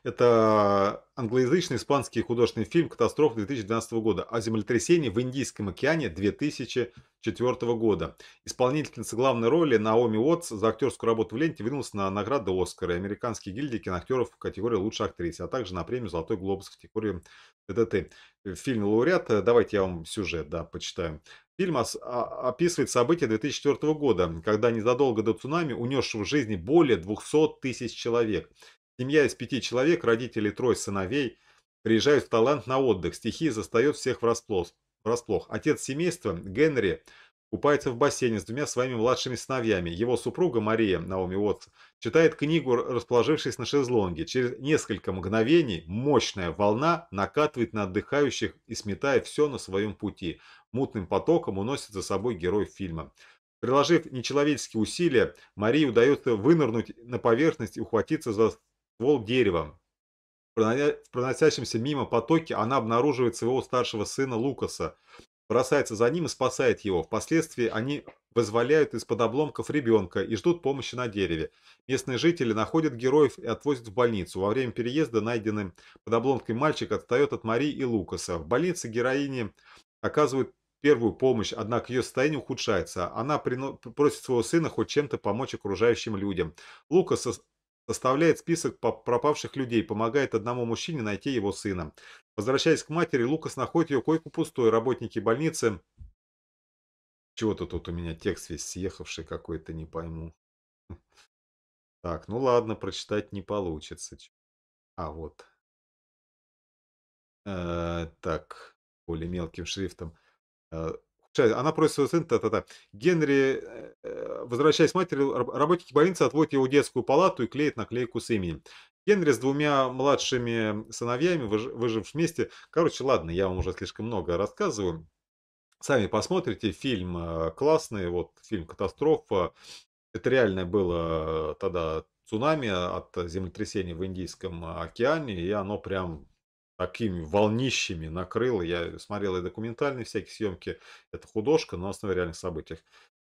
Это англоязычный испанский художественный фильм «Катастрофа» 2012 года о землетрясении в Индийском океане 2004 года. Исполнительница главной роли Наоми Уотс за актерскую работу в ленте вынулась на награды Оскара и Американские гильдии киноактеров в категории «Лучшая актриса», а также на премию «Золотой глобус» в категории ТТТ. Фильм лауреат, давайте я вам сюжет да, почитаю. Фильм а, описывает события 2004 года, когда незадолго до цунами унесшего жизни более 200 тысяч человек. Семья из пяти человек, родители трое сыновей, приезжают в Талант на отдых. Стихия застает всех врасплох. врасплох. Отец семейства, Генри, купается в бассейне с двумя своими младшими сыновьями. Его супруга Мария, Наоми Уотс, читает книгу, расположившись на шезлонге. Через несколько мгновений мощная волна накатывает на отдыхающих и сметая все на своем пути. Мутным потоком уносит за собой герой фильма. Приложив нечеловеческие усилия, Марии удается вынырнуть на поверхность и ухватиться за ствол дерева. В проносящемся мимо потоке она обнаруживает своего старшего сына Лукаса, бросается за ним и спасает его. Впоследствии они вызволяют из-под обломков ребенка и ждут помощи на дереве. Местные жители находят героев и отвозят в больницу. Во время переезда найденный под обломками мальчик отстает от Марии и Лукаса. В больнице героини оказывают первую помощь, однако ее состояние ухудшается. Она просит своего сына хоть чем-то помочь окружающим людям. Лукаса составляет список пропавших людей, помогает одному мужчине найти его сына. Возвращаясь к матери, Лукас находит ее койку пустой. Работники больницы... Чего-то тут у меня текст весь съехавший какой-то, не пойму. Так, ну ладно, прочитать не получится. А, вот. Э, так, более мелким шрифтом. Э, она просит своего сына, та-та-та. Генри, э, э, возвращаясь к матери, работники больницы отводят его в детскую палату и клеят наклейку с именем. Генри с двумя младшими сыновьями, выжившими вместе. Короче, ладно, я вам уже слишком много рассказываю. Сами посмотрите, фильм э, классный, вот фильм «Катастрофа». Это реально было тогда цунами от землетрясения в Индийском океане, и оно прям такими волнищами накрыло. Я смотрел и документальные всякие съемки. Это художка но на основе реальных событий.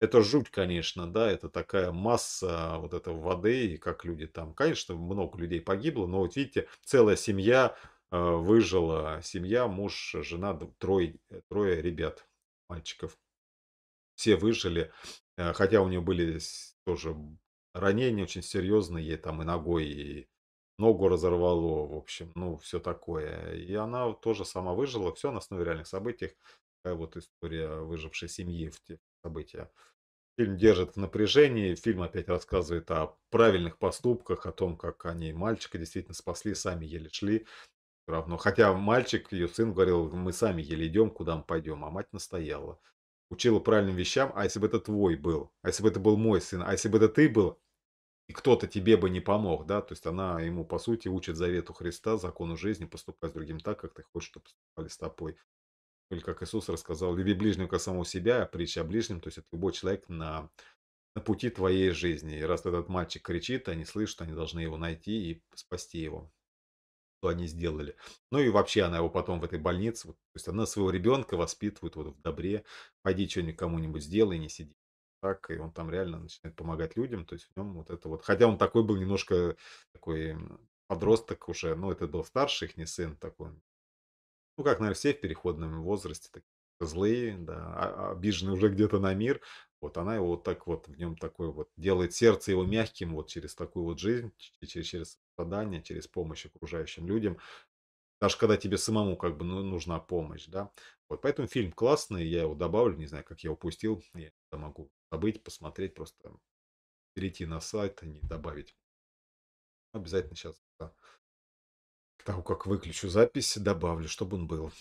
Это жуть, конечно, да, это такая масса вот этого воды, и как люди там, конечно, много людей погибло, но вот видите, целая семья э, выжила, семья, муж, жена, трое, э, трое ребят, мальчиков. Все выжили, э, хотя у нее были тоже ранения очень серьезные, ей там и ногой, и ногу разорвало, в общем, ну, все такое. И она тоже сама выжила, все на основе реальных событий. Такая вот история выжившей семьи в те события. Фильм держит в напряжении, фильм опять рассказывает о правильных поступках, о том, как они мальчика действительно спасли, сами еле шли. равно. Хотя мальчик, ее сын говорил, мы сами еле идем, куда мы пойдем, а мать настояла. Учила правильным вещам, а если бы это твой был, а если бы это был мой сын, а если бы это ты был, и кто-то тебе бы не помог, да, то есть она ему, по сути, учит завету Христа, закону жизни, поступать с другим так, как ты хочешь, чтобы поступали с тобой. Или как Иисус рассказал, люби ближнего как самого себя, а притча о ближнем, то есть это любой человек на, на пути твоей жизни. И раз этот мальчик кричит, они слышат, они должны его найти и спасти его что они сделали. Ну и вообще она его потом в этой больнице, вот, то есть она своего ребенка воспитывает вот в добре, пойди что-нибудь кому-нибудь сделай, не сиди так, и он там реально начинает помогать людям, то есть в нем вот это вот, хотя он такой был немножко такой подросток уже, ну это был старший их не сын такой, ну как, наверное, все в переходном возрасте, такие злые, да, а, а, обиженные уже где-то на мир, вот она его вот так вот, в нем такой вот, делает сердце его мягким вот через такую вот жизнь, через, через страдания, через помощь окружающим людям, даже когда тебе самому как бы ну, нужна помощь, да. Вот поэтому фильм классный, я его добавлю, не знаю, как я упустил, я это могу забыть, посмотреть, просто перейти на сайт, не добавить. Обязательно сейчас, к тому как выключу запись, добавлю, чтобы он был.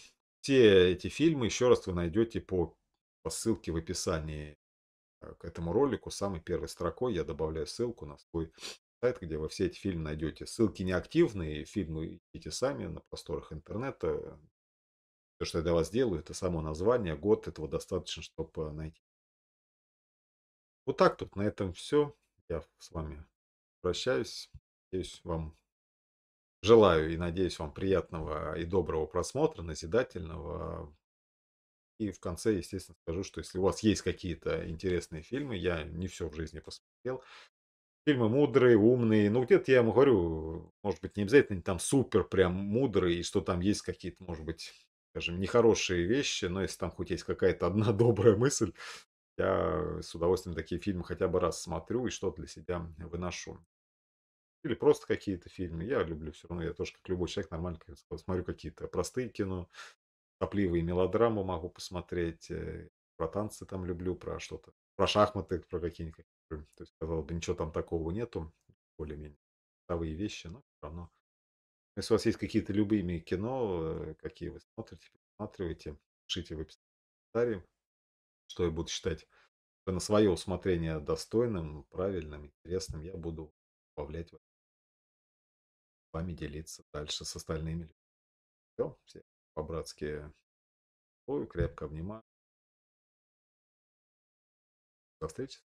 Все эти фильмы, еще раз, вы найдете по, по ссылке в описании э, к этому ролику. Самой первой строкой я добавляю ссылку на свой сайт, где вы все эти фильмы найдете. Ссылки не активные, фильмы идите сами на просторах интернета. Все, что я для вас делаю, это само название, год этого достаточно, чтобы э, найти вот так тут. На этом все. Я с вами прощаюсь. Надеюсь, вам желаю и надеюсь вам приятного и доброго просмотра, назидательного. И в конце, естественно, скажу, что если у вас есть какие-то интересные фильмы, я не все в жизни посмотрел. Фильмы мудрые, умные. Ну, где-то я вам говорю, может быть, не обязательно там супер прям мудрые, и что там есть какие-то, может быть, скажем, нехорошие вещи, но если там хоть есть какая-то одна добрая мысль, я с удовольствием такие фильмы хотя бы раз смотрю и что-то для себя выношу. Или просто какие-то фильмы. Я люблю все равно, я тоже, как любой человек, нормально смотрю какие-то простые кино, топливые мелодрамы могу посмотреть, э, про танцы там люблю, про что-то, про шахматы, про какие-нибудь. То есть, казалось бы, ничего там такого нету, более-менее бытовые вещи, но все равно. Если у вас есть какие-то любимые кино, э, какие вы смотрите, пересматриваете, пишите в описании что я буду считать э, на свое усмотрение достойным, правильным, интересным, я буду добавлять с вами делиться дальше с остальными людьми. Все, все по-братски крепко обнимаю. До встречи.